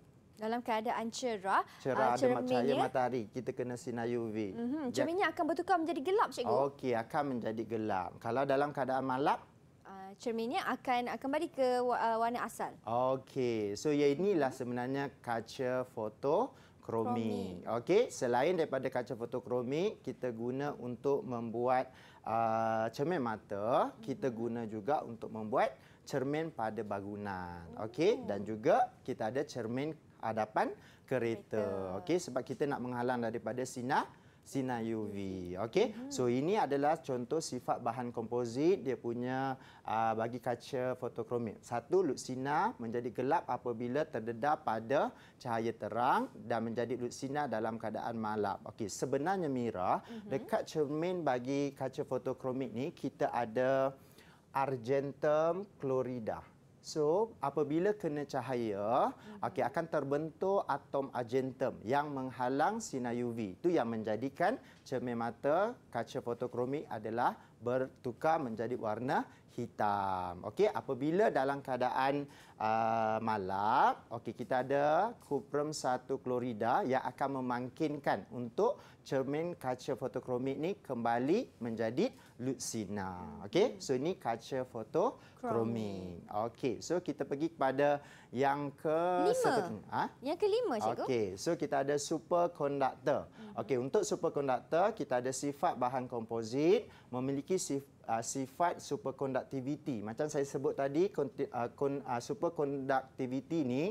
dalam keadaan cerah, cerah uh, ada cahaya matahari, kita kena sinar UV. Mm-hmm. Cerminnya akan bertukar menjadi gelap, cikgu. Okey, akan menjadi gelap. Kalau dalam keadaan malap, ah, cerminnya akan kembali ke ah, warna asal. Okey, so ya mhm. inilah sebenarnya kaca foto kromi. Okey, selain daripada kaca fotokromi, kita guna untuk membuat uh, cermin mata, mhm. kita guna juga untuk membuat cermin pada bangunan. Okey, oh. dan juga kita ada cermin hadapan kereta. Okey sebab kita nak menghalang daripada sinar sinar UV. Okey. Mhm. So ini adalah contoh sifat bahan komposit dia punya uh, bagi kaca fotokromik. Satu luksina menjadi gelap apabila terdedah pada cahaya terang dan menjadi luksina dalam keadaan malap. Okey, sebenarnya Mira, uh dekat cermin bagi kaca fotokromik ni kita ada argentum klorida. So, apabila kena cahaya, mm-hmm. okey akan terbentuk atom argentum yang menghalang sinar UV. Itu yang menjadikan cermin mata kaca fotokromik adalah bertukar menjadi warna hitam. Okey, apabila dalam keadaan uh, malap, okey kita ada kuprum satu klorida yang akan memangkinkan untuk cermin kaca fotokromik ni kembali menjadi lutsina. Okey, so ini kaca fotokromik. Okey, so kita pergi kepada yang ke lima. Ha? Yang kelima, cikgu. Okey, so kita ada superconductor. Mhm. Okey, untuk superconductor kita ada sifat bahan komposit memiliki sifat uh, sifat superkonduktiviti Macam saya sebut tadi, uh, uh, superkonduktiviti ni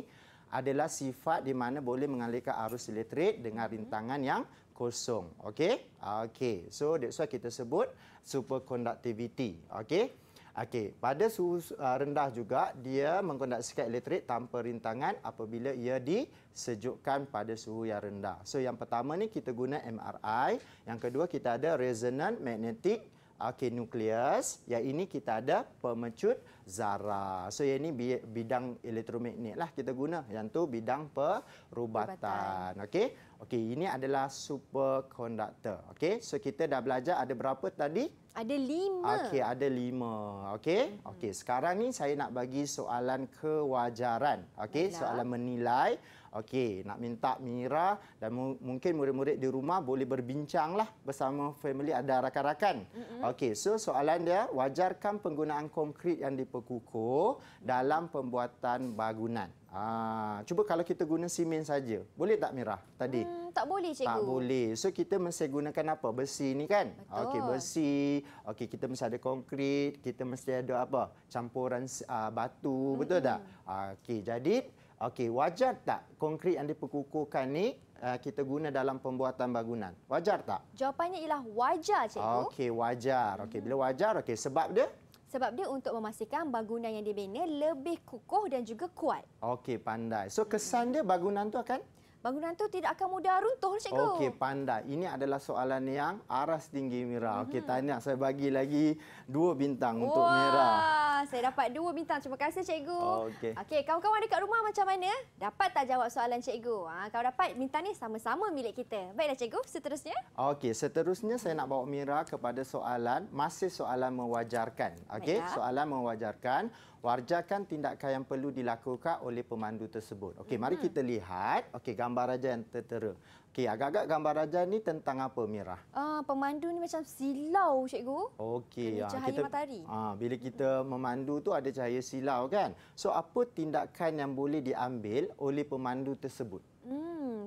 adalah sifat di mana boleh mengalirkan arus elektrik dengan mhm. rintangan yang kosong. Okey? Okey. So, that's why kita sebut superkonduktiviti. Okey? Okey. Pada suhu uh, rendah juga, dia mengkondaksikan elektrik tanpa rintangan apabila ia disejukkan pada suhu yang rendah. So, yang pertama ni kita guna MRI. Yang kedua, kita ada resonant magnetic okay, nukleus. ya ini kita ada pemecut zarah. So yang ini bidang elektromagnet lah kita guna. Yang tu bidang perubatan. Okey. Okey, ini adalah superconductor. Okey. So kita dah belajar ada berapa tadi? Ada lima. Okey, ada lima. Okey. Mm -hmm. Okey, sekarang ni saya nak bagi soalan kewajaran. Okey, soalan menilai okey nak minta Mira dan mu- mungkin murid-murid di rumah boleh berbincanglah bersama family ada rakan-rakan. Mm-hmm. Okey, so soalan dia wajarkan penggunaan konkrit yang diperkukuh dalam pembuatan bangunan. Ah, cuba kalau kita guna simen saja. Boleh tak Mira tadi? Mm. Tak boleh cikgu. Tak boleh. So kita mesti gunakan apa? Besi ni kan? Okey, besi. Okey, kita mesti ada konkrit, kita mesti ada apa? Campuran uh, batu, mm-hmm. betul tak? Ah, okey, jadi Okey, wajar tak konkrit yang diperkukuhkan ni uh, kita guna dalam pembuatan bangunan? Wajar tak? Jawapannya ialah wajar, cikgu. Okey, wajar. Okey, bila hmm. wajar? Okey, sebab dia? Sebab dia untuk memastikan bangunan yang dibina lebih kukuh dan juga kuat. Okey, pandai. So kesan dia bangunan tu akan bangunan tu tidak akan mudah runtuh, Cikgu. Okey, pandai. Ini adalah soalan yang aras tinggi Mira. Mhm. Okey, tanya. Saya bagi lagi dua bintang untuk Wah, Mira. Wah, saya dapat dua bintang. Terima kasih, Cikgu. Okey. Okey, kawan-kawan dekat rumah macam mana? Dapat tak jawab soalan Cikgu? Ha, ah, kalau dapat, bintang ni sama-sama milik kita. Baiklah, Cikgu. Seterusnya. Okey, seterusnya saya nak bawa Mira kepada soalan. Masih soalan mewajarkan. Okey, soalan mewajarkan warjakan tindakan yang perlu dilakukan oleh pemandu tersebut. Okey, mari hmm. kita lihat. Okey, gambar raja yang tertera. Okey, agak-agak gambar raja ni tentang apa, Mira? Uh, pemandu ni macam silau, Cikgu. Okey. Ha, cahaya kita, matahari. Ha, bila kita memandu tu ada cahaya silau, kan? So, apa tindakan yang boleh diambil oleh pemandu tersebut?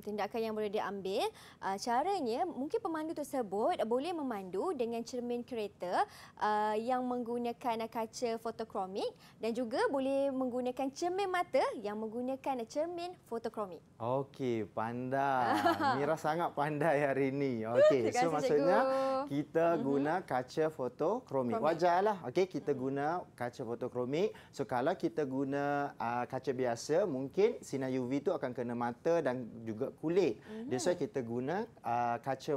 tindakan yang boleh diambil. Uh, caranya mungkin pemandu tersebut boleh memandu dengan cermin kereta uh, yang menggunakan uh, kaca fotokromik dan juga boleh menggunakan cermin mata yang menggunakan uh, cermin fotokromik. Okey, pandai. Mira sangat pandai hari ini. Okey, so maksudnya kita mhm. guna kaca fotokromik. Wajarlah. Okey, kita mhm. guna kaca fotokromik. So kalau kita guna uh, kaca biasa, mungkin sinar UV itu akan kena mata dan juga kulit. Mm-hmm. That's why kita guna uh, kaca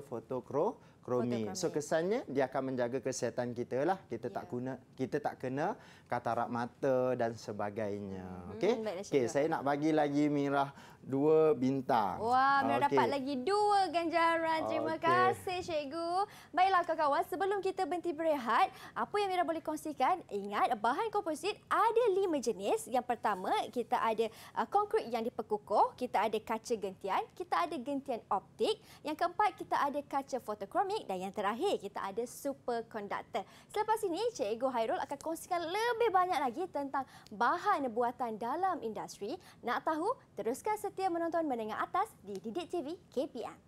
kromi. So kesannya dia akan menjaga kesihatan kita lah. Kita yeah. tak ya. guna kita tak kena katarak mata dan sebagainya. Hmm, Okey. Mm, okay, saya nak bagi lagi Mirah dua bintang. Wah, Mira ah, okay. dapat lagi dua ganjaran. Terima okay. kasih, Cikgu. Baiklah, kawan-kawan. Sebelum kita berhenti berehat, apa yang Mira boleh kongsikan? Ingat, bahan komposit ada lima jenis. Yang pertama, kita ada uh, konkrit yang diperkukuh. Kita ada kaca gentian. Kita ada gentian optik. Yang keempat, kita ada kaca fotokromik. Dan yang terakhir, kita ada superconductor. Selepas ini, Cikgu Hairul akan kongsikan lebih banyak lagi tentang bahan buatan dalam industri. Nak tahu? Teruskan setiap setia menonton menengah atas di Didik TV KPM.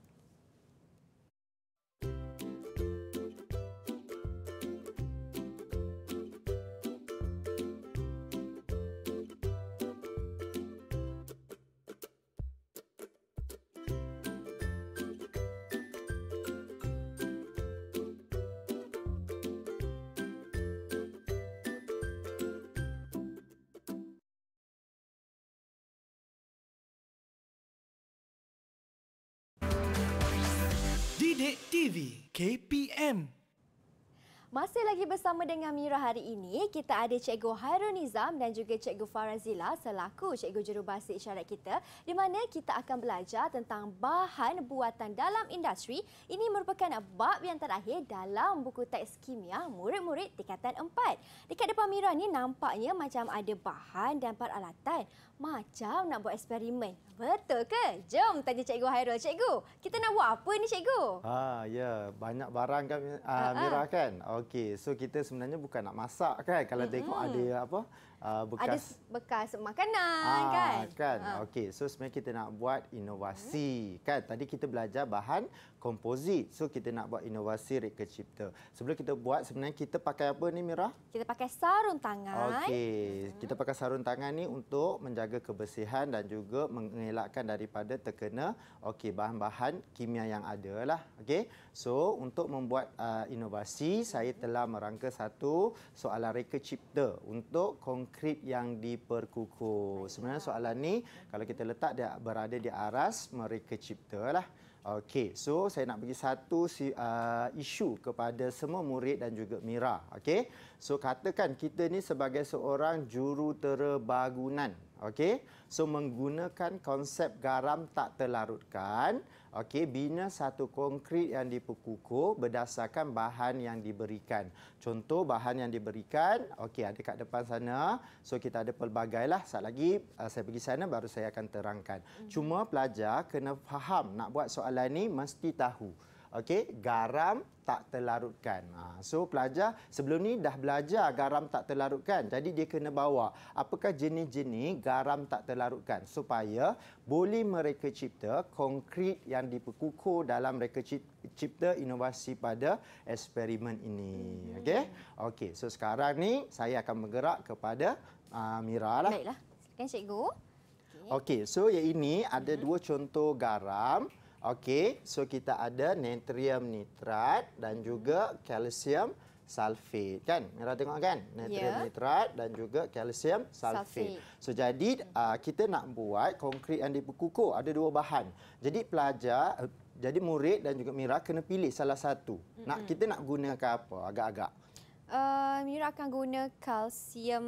Sidik TV KPM masih lagi bersama dengan Mira hari ini, kita ada Cikgu Hairul Nizam dan juga Cikgu Farazila selaku Cikgu Jurubahasa Isyarat kita di mana kita akan belajar tentang bahan buatan dalam industri. Ini merupakan bab yang terakhir dalam buku teks kimia murid-murid tingkatan 4. Dekat depan Mira ni nampaknya macam ada bahan dan peralatan. Macam nak buat eksperimen. Betul ke? Jom tanya Cikgu Hairul. Cikgu, kita nak buat apa ni Cikgu? Ha, ya, banyak barang kan Mira ha, kan? Okey, so kita sebenarnya bukan nak masak kan? Kalau mm-hmm. ada apa? bekas. Ah, ada bekas makanan ha, kan? kan? Ha. Okey, so sebenarnya kita nak buat inovasi. hmm Kan, tadi kita belajar bahan komposit. So kita nak buat inovasi reka cipta. Sebelum kita buat sebenarnya kita pakai apa ni Mira? Kita pakai sarung tangan. Okey. Hmm. Kita pakai sarung tangan ni untuk menjaga kebersihan dan juga mengelakkan daripada terkena okey bahan-bahan kimia yang ada lah. Okey. So untuk membuat uh, inovasi saya telah merangka satu soalan reka cipta untuk konkrit yang diperkukuh. Sebenarnya soalan ni kalau kita letak dia berada di aras mereka cipta lah. Okey, so saya nak bagi satu uh, isu kepada semua murid dan juga Mira. Okey, so katakan kita ni sebagai seorang jurutera bangunan. Okey, so menggunakan konsep garam tak terlarutkan, Okey, bina satu konkrit yang dipukukuh berdasarkan bahan yang diberikan. Contoh bahan yang diberikan, okey ada kat depan sana. So kita ada pelbagai lah. Sat lagi uh, saya pergi sana baru saya akan terangkan. Hmm. Cuma pelajar kena faham nak buat soalan ni mesti tahu okey garam tak terlarutkan. Ha, so pelajar sebelum ni dah belajar garam tak terlarutkan. Jadi dia kena bawa apakah jenis-jenis garam tak terlarutkan supaya boleh mereka cipta konkrit yang diperkukuh dalam mereka cipta inovasi pada eksperimen ini. Hmm. Okey. Okey. So sekarang ni saya akan bergerak kepada uh, Mira lah. Baiklah. Kan cikgu. Okey. Okay, so yang ini ada hmm. dua contoh garam. Okey, so kita ada natrium nitrat dan juga kalsium sulfate kan? Mira tengok kan? Natrium yeah. nitrat dan juga kalsium sulfate. So jadi uh, kita nak buat konkrit yang dipukul ada dua bahan. Jadi pelajar uh, jadi murid dan juga Mira kena pilih salah satu. Mm -hmm. Nak kita nak gunakan apa? Agak-agak Uh, Mira akan guna kalsium.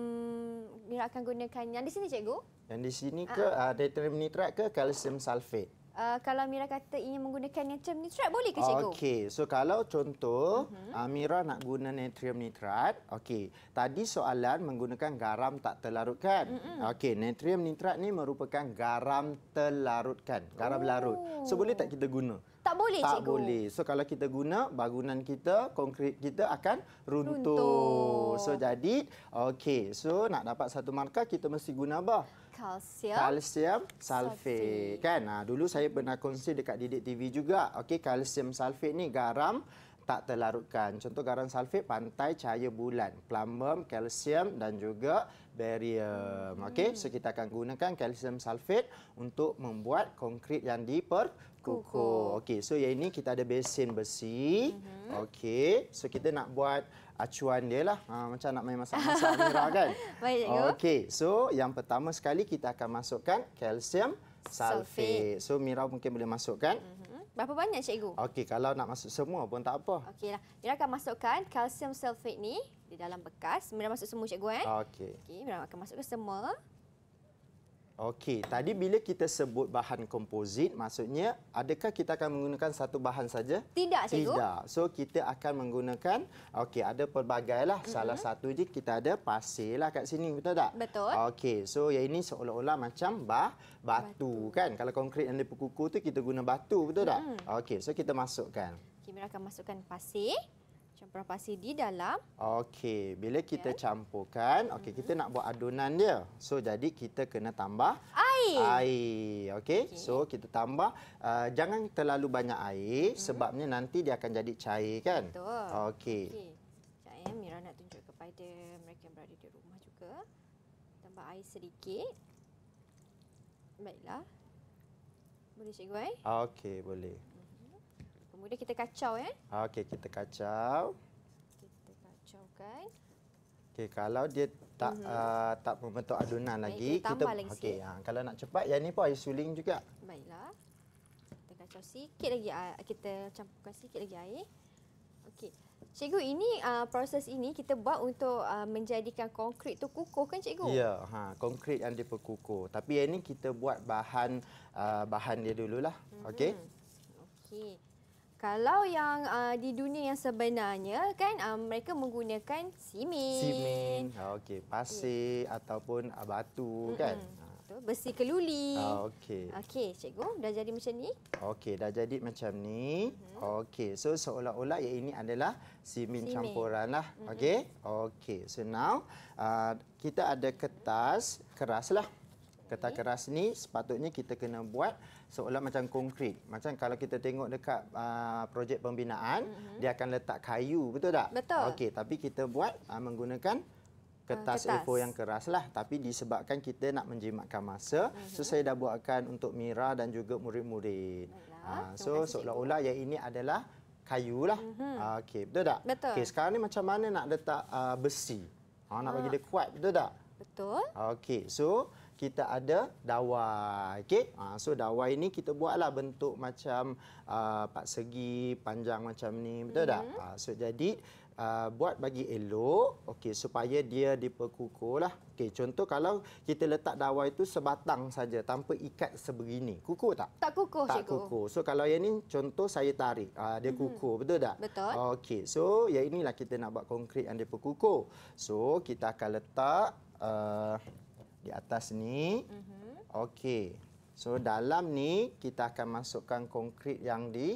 Mira akan gunakan yang di sini cikgu. Yang di sini ah. ke uh -huh. uh, natrium nitrat ke kalsium sulfate? Uh, kalau Mira kata ingin menggunakan natrium nitrat boleh ke cikgu? Okey. So kalau contoh mhm. Amira uh -huh. nak guna natrium nitrat, okey. Tadi soalan menggunakan garam tak terlarutkan. Uh -huh. Okey, natrium nitrat ni merupakan garam terlarutkan, garam oh. larut. So boleh tak kita guna? Tak boleh tak cikgu. Tak boleh. So kalau kita guna bangunan kita, konkrit kita akan runtuh. runtuh. So jadi okey. So nak dapat satu markah kita mesti guna apa? calcium, calcium sulfate. Kan? Ha, dulu saya pernah kongsi dekat Didik TV juga. Okey, calcium sulfat ni garam tak terlarutkan. Contoh garam sulfat pantai cahaya bulan, plumbum, calcium dan juga barium. Hmm. Okey, hmm. so kita akan gunakan calcium sulfate untuk membuat konkrit yang diperkukuh. Okey, so yang ini kita ada besin besi. Hmm. Okey, so kita nak buat acuan dia lah. Ha, macam nak main masak-masak merah kan? Baik, cikgu. Okey, so yang pertama sekali kita akan masukkan kalsium sulfate. So, Mira mungkin boleh masukkan. Mhm. Berapa banyak, cikgu? Okey, kalau nak masuk semua pun tak apa. Okeylah. Mira akan masukkan kalsium sulfate ni di dalam bekas. Mira masuk semua, cikgu, kan? Eh? Okey. Okey, Mira akan masukkan semua. Okey, tadi bila kita sebut bahan komposit, maksudnya adakah kita akan menggunakan satu bahan saja? Tidak, Cikgu. Tidak. So, kita akan menggunakan, okey, ada pelbagai lah. Mm -hmm. Salah satu je kita ada pasir lah kat sini, betul tak? Betul. Okey, so yang ini seolah-olah macam bah, batu, batu kan? Kalau konkrit yang dia tu, kita guna batu, betul mm. tak? Okey, so kita masukkan. Kita akan masukkan pasir campuran pasir di dalam. Okey, bila kita okay. campurkan, okey mm -hmm. kita nak buat adunan dia. So jadi kita kena tambah air. Air, okey. Okay. So kita tambah uh, jangan terlalu banyak air mm -hmm. sebabnya nanti dia akan jadi cair kan. Betul. Okey. Okay. Jom Mira nak tunjuk kepada mereka yang berada di rumah juga. Tambah air sedikit. Baiklah. Boleh cikgu eh? Okey, boleh. Mm Kemudian kita kacau ya. Eh? Okey, kita kacau. Kita kacau kan? Okey, kalau dia tak mm -hmm. uh, tak membentuk adunan Baik, lagi, kita, kita okey. Ha, kalau nak cepat, yang ni pun air suling juga. Baiklah. Kita kacau sikit lagi air. Ah, kita campurkan sikit lagi air. Okey. Cikgu, ini uh, proses ini kita buat untuk uh, menjadikan konkrit tu kukuh kan cikgu? Ya, ha, konkrit yang diperkukuh. Tapi yang ini kita buat bahan uh, bahan dia dululah. Mm -hmm. Okey. Okey. Kalau yang uh, di dunia yang sebenarnya kan uh, mereka menggunakan simen. Simen. Ah, okey, pasir okay. ataupun uh, batu mm-hmm. kan. Betul. Besi keluli. Uh, Okey. Okey, cikgu dah jadi macam ni? Okey, dah jadi macam ni. Mm-hmm. Okey. So seolah-olah ya ini adalah simen campuranlah. Mm-hmm. Okey. Okey. So now uh, kita ada kertas keraslah. Kertas okay. keras ni sepatutnya kita kena buat seolah macam konkrit. Macam kalau kita tengok dekat uh, projek pembinaan, mm -hmm. dia akan letak kayu, betul tak? Betul. Okey, tapi kita buat uh, menggunakan kertas, uh, kertas. a yang keras lah. Tapi disebabkan kita nak menjimatkan masa, mm -hmm. so saya dah buatkan untuk Mira dan juga murid-murid. Uh, so seolah-olah yang ini adalah kayu lah. Mm -hmm. Ah, okey, betul tak? Betul. Okay, sekarang ni macam mana nak letak uh, besi? Ha, nak ha. bagi dia kuat, betul tak? Betul. Okey, so kita ada dawai. okay. Ha, so dawai ini kita buatlah bentuk macam uh, empat segi panjang macam ni. Betul mm -hmm. tak? Mhm. Ha, so jadi uh, buat bagi elok. okay Supaya dia diperkukul lah. Okey. Contoh kalau kita letak dawai itu sebatang saja tanpa ikat sebegini. Kukul tak? Tak kukul. Tak cikgu. kukul. So kalau yang ni contoh saya tarik. Uh, dia mm -hmm. kukul. Betul tak? Betul. Okay, So yang inilah kita nak buat konkrit yang dia So kita akan letak... Uh, di atas ni. Mm -hmm. Okey. So dalam ni kita akan masukkan konkrit yang di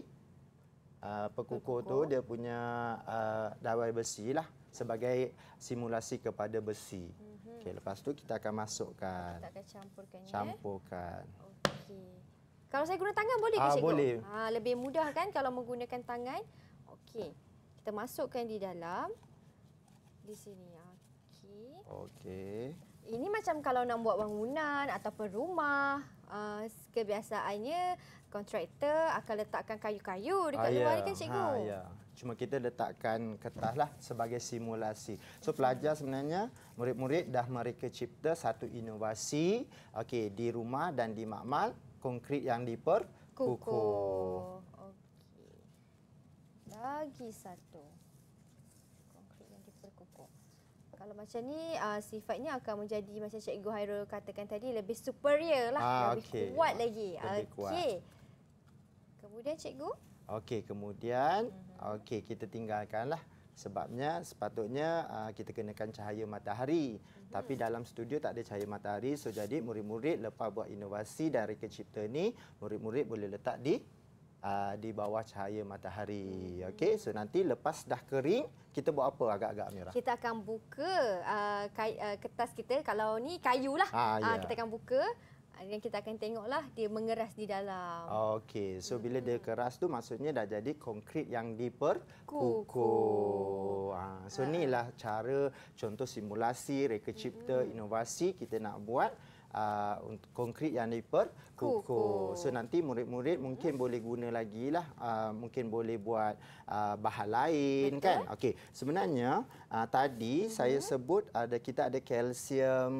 uh, pekukur, tu dia punya uh, dawai besi lah sebagai simulasi kepada besi. Mm -hmm. Okey, lepas tu kita akan masukkan. Kita akan campurkan. Ya. Campurkan. Okey. Kalau saya guna tangan boleh ke ha, cikgu? Boleh. Ha, lebih mudah kan kalau menggunakan tangan. Okey. Kita masukkan di dalam. Di sini. Ah. Okey. Okey. Ini macam kalau nak buat bangunan atau rumah, uh, kebiasaannya kontraktor akan letakkan kayu-kayu dekat ah, luar ya. kan cikgu? Ha, ya. Cuma kita letakkan kertas lah sebagai simulasi. So pelajar sebenarnya, murid-murid dah mereka cipta satu inovasi okay, di rumah dan di makmal, konkrit yang diperkukuh. Okay. Lagi satu kalau macam ni uh, sifatnya akan menjadi macam Cikgu Hairul katakan tadi lebih superior lah, ah, okay. lebih kuat lagi. Lebih kuat. Kemudian Cikgu? Okey, kemudian mm-hmm. okey kita tinggalkanlah sebabnya sepatutnya uh, kita kenakan cahaya matahari mm-hmm. tapi dalam studio tak ada cahaya matahari so jadi murid-murid lepas buat inovasi dan reka cipta ni murid-murid boleh letak di uh, di bawah cahaya matahari. Hmm. Okey, so nanti lepas dah kering, kita buat apa agak-agak Mira? Kita akan buka uh, kai, uh, kertas kita, kalau ni kayu lah. Ha, ya. uh, kita akan buka dan kita akan tengoklah dia mengeras di dalam. Okey, so bila dia hmm. keras tu maksudnya dah jadi konkrit yang diperkukuh. Ha, so ha. inilah cara contoh simulasi reka cipta hmm. inovasi kita nak buat uh, konkrit yang diper kuku. So nanti murid-murid mungkin boleh guna lagi lah. Uh, mungkin boleh buat uh, bahan lain kan? Betul. kan. Okey, sebenarnya uh, tadi uh-huh. saya sebut ada kita ada kalsium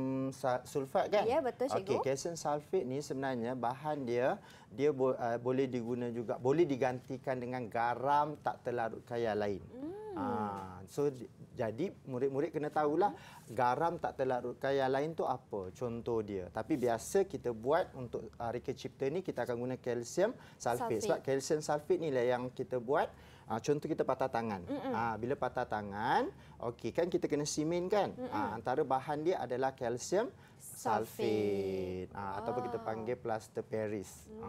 sulfat kan? Ya, betul cikgu. Okey, kalsium sulfat ni sebenarnya bahan dia dia bo- uh, boleh diguna juga. Boleh digantikan dengan garam tak terlarut kaya lain. Hmm. Uh, so jadi murid-murid kena tahulah hmm. garam tak terlarut kaya lain tu apa contoh dia. Tapi biasa kita buat untuk uh, reka cipta ni kita akan guna kalsium sulfat sebab kalsium sulfat ni lah yang kita buat Ha, contoh kita patah tangan. Ha, bila patah tangan, okey kan kita kena simen kan? Ha, antara bahan dia adalah kalsium sulfat. Ha, oh. Ataupun kita panggil plaster Paris. Ha.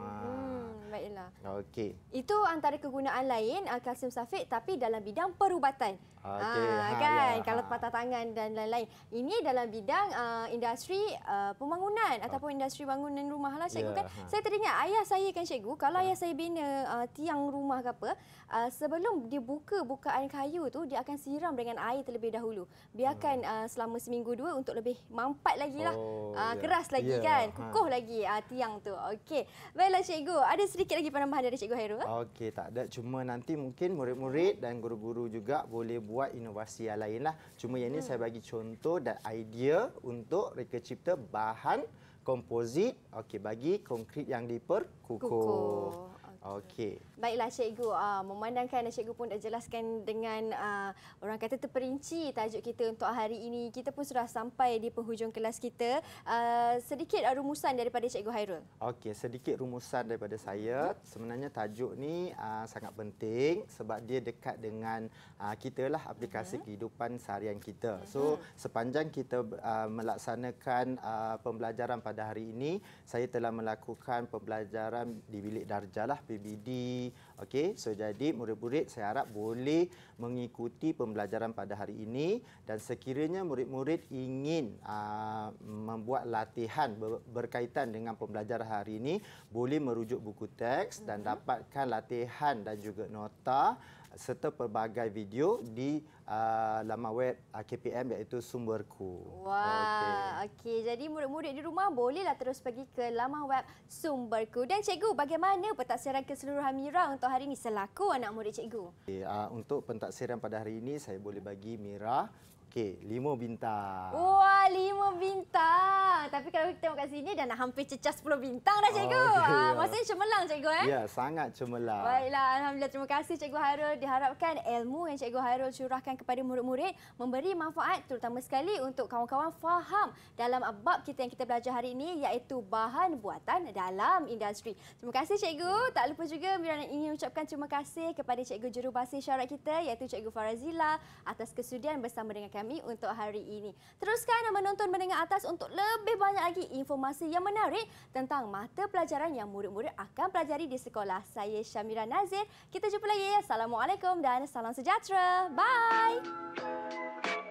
Baiklah. Okey. Itu antara kegunaan lain kalsium sulfat tapi dalam bidang perubatan. Okay, ah, ha, kan ya, kalau ha. patah tangan dan lain-lain. Ini dalam bidang uh, industri uh, pembangunan oh. ataupun industri bangunan rumah lah cikgu ya, kan. Ha. Saya teringat ayah saya kan cikgu kalau ha. ayah saya bina uh, tiang rumah ke apa uh, sebelum dia buka bukaan kayu tu dia akan siram dengan air terlebih dahulu. Biarkan hmm. uh, selama seminggu dua untuk lebih mampat lagi lah. Oh, uh, ya. Keras lagi ya, kan. Ha. Kukuh lagi uh, tiang tu. Okey. Baiklah cikgu. Ada sedikit lagi penambahan dari cikgu Hairul? Okey tak ada. Cuma nanti mungkin murid-murid dan guru-guru juga boleh buat buat inovasi yang lain lah. Cuma yang ni hmm. saya bagi contoh dan idea untuk reka cipta bahan komposit okay, bagi konkrit yang diperkukuh. Okey. Okay. Baiklah cikgu, uh, memandangkan cikgu pun dah jelaskan dengan uh, orang kata terperinci tajuk kita untuk hari ini. Kita pun sudah sampai di penghujung kelas kita. Uh, sedikit rumusan daripada cikgu Hairul. Okey, sedikit rumusan daripada saya. Sebenarnya tajuk ni uh, sangat penting sebab dia dekat dengan uh, kita lah aplikasi hmm. kehidupan seharian kita. Ya. So, sepanjang kita uh, melaksanakan uh, pembelajaran pada hari ini, saya telah melakukan pembelajaran di bilik darjah lah, PBD. Okey, so jadi murid-murid saya harap boleh mengikuti pembelajaran pada hari ini dan sekiranya murid-murid ingin aa, ah, membuat latihan berkaitan dengan pembelajaran hari ini, boleh merujuk buku teks dan mhm. dapatkan latihan dan juga nota serta pelbagai video di Ah, laman web ah, KPM iaitu Sumberku. Wah, okey. Okay. Jadi murid-murid di rumah bolehlah terus pergi ke laman web Sumberku. Dan cikgu, bagaimana pentaksiran keseluruhan Mira untuk hari ini selaku anak murid cikgu? Okay, uh, ah, untuk pentaksiran pada hari ini, saya boleh bagi Mira Okey, lima bintang. Wah, lima bintang. Tapi kalau kita tengok kat sini, dah nak hampir cecah sepuluh bintang dah, Cikgu. Oh, okay, ha, yeah. Maksudnya cemerlang, Cikgu. Eh? Ya, yeah, sangat cemerlang. Baiklah, Alhamdulillah. Terima kasih, Cikgu Hairul. Diharapkan ilmu yang Cikgu Hairul curahkan kepada murid-murid memberi manfaat terutama sekali untuk kawan-kawan faham dalam bab kita yang kita belajar hari ini iaitu bahan buatan dalam industri. Terima kasih, Cikgu. Tak lupa juga Miranda ingin ucapkan terima kasih kepada Cikgu Jurubahasa Syarat kita iaitu Cikgu Farazila atas kesudian bersama dengan kami kami untuk hari ini. Teruskan menonton mendengar atas untuk lebih banyak lagi informasi yang menarik tentang mata pelajaran yang murid-murid akan pelajari di sekolah. Saya Syamira Nazir. Kita jumpa lagi. Assalamualaikum dan salam sejahtera. Bye.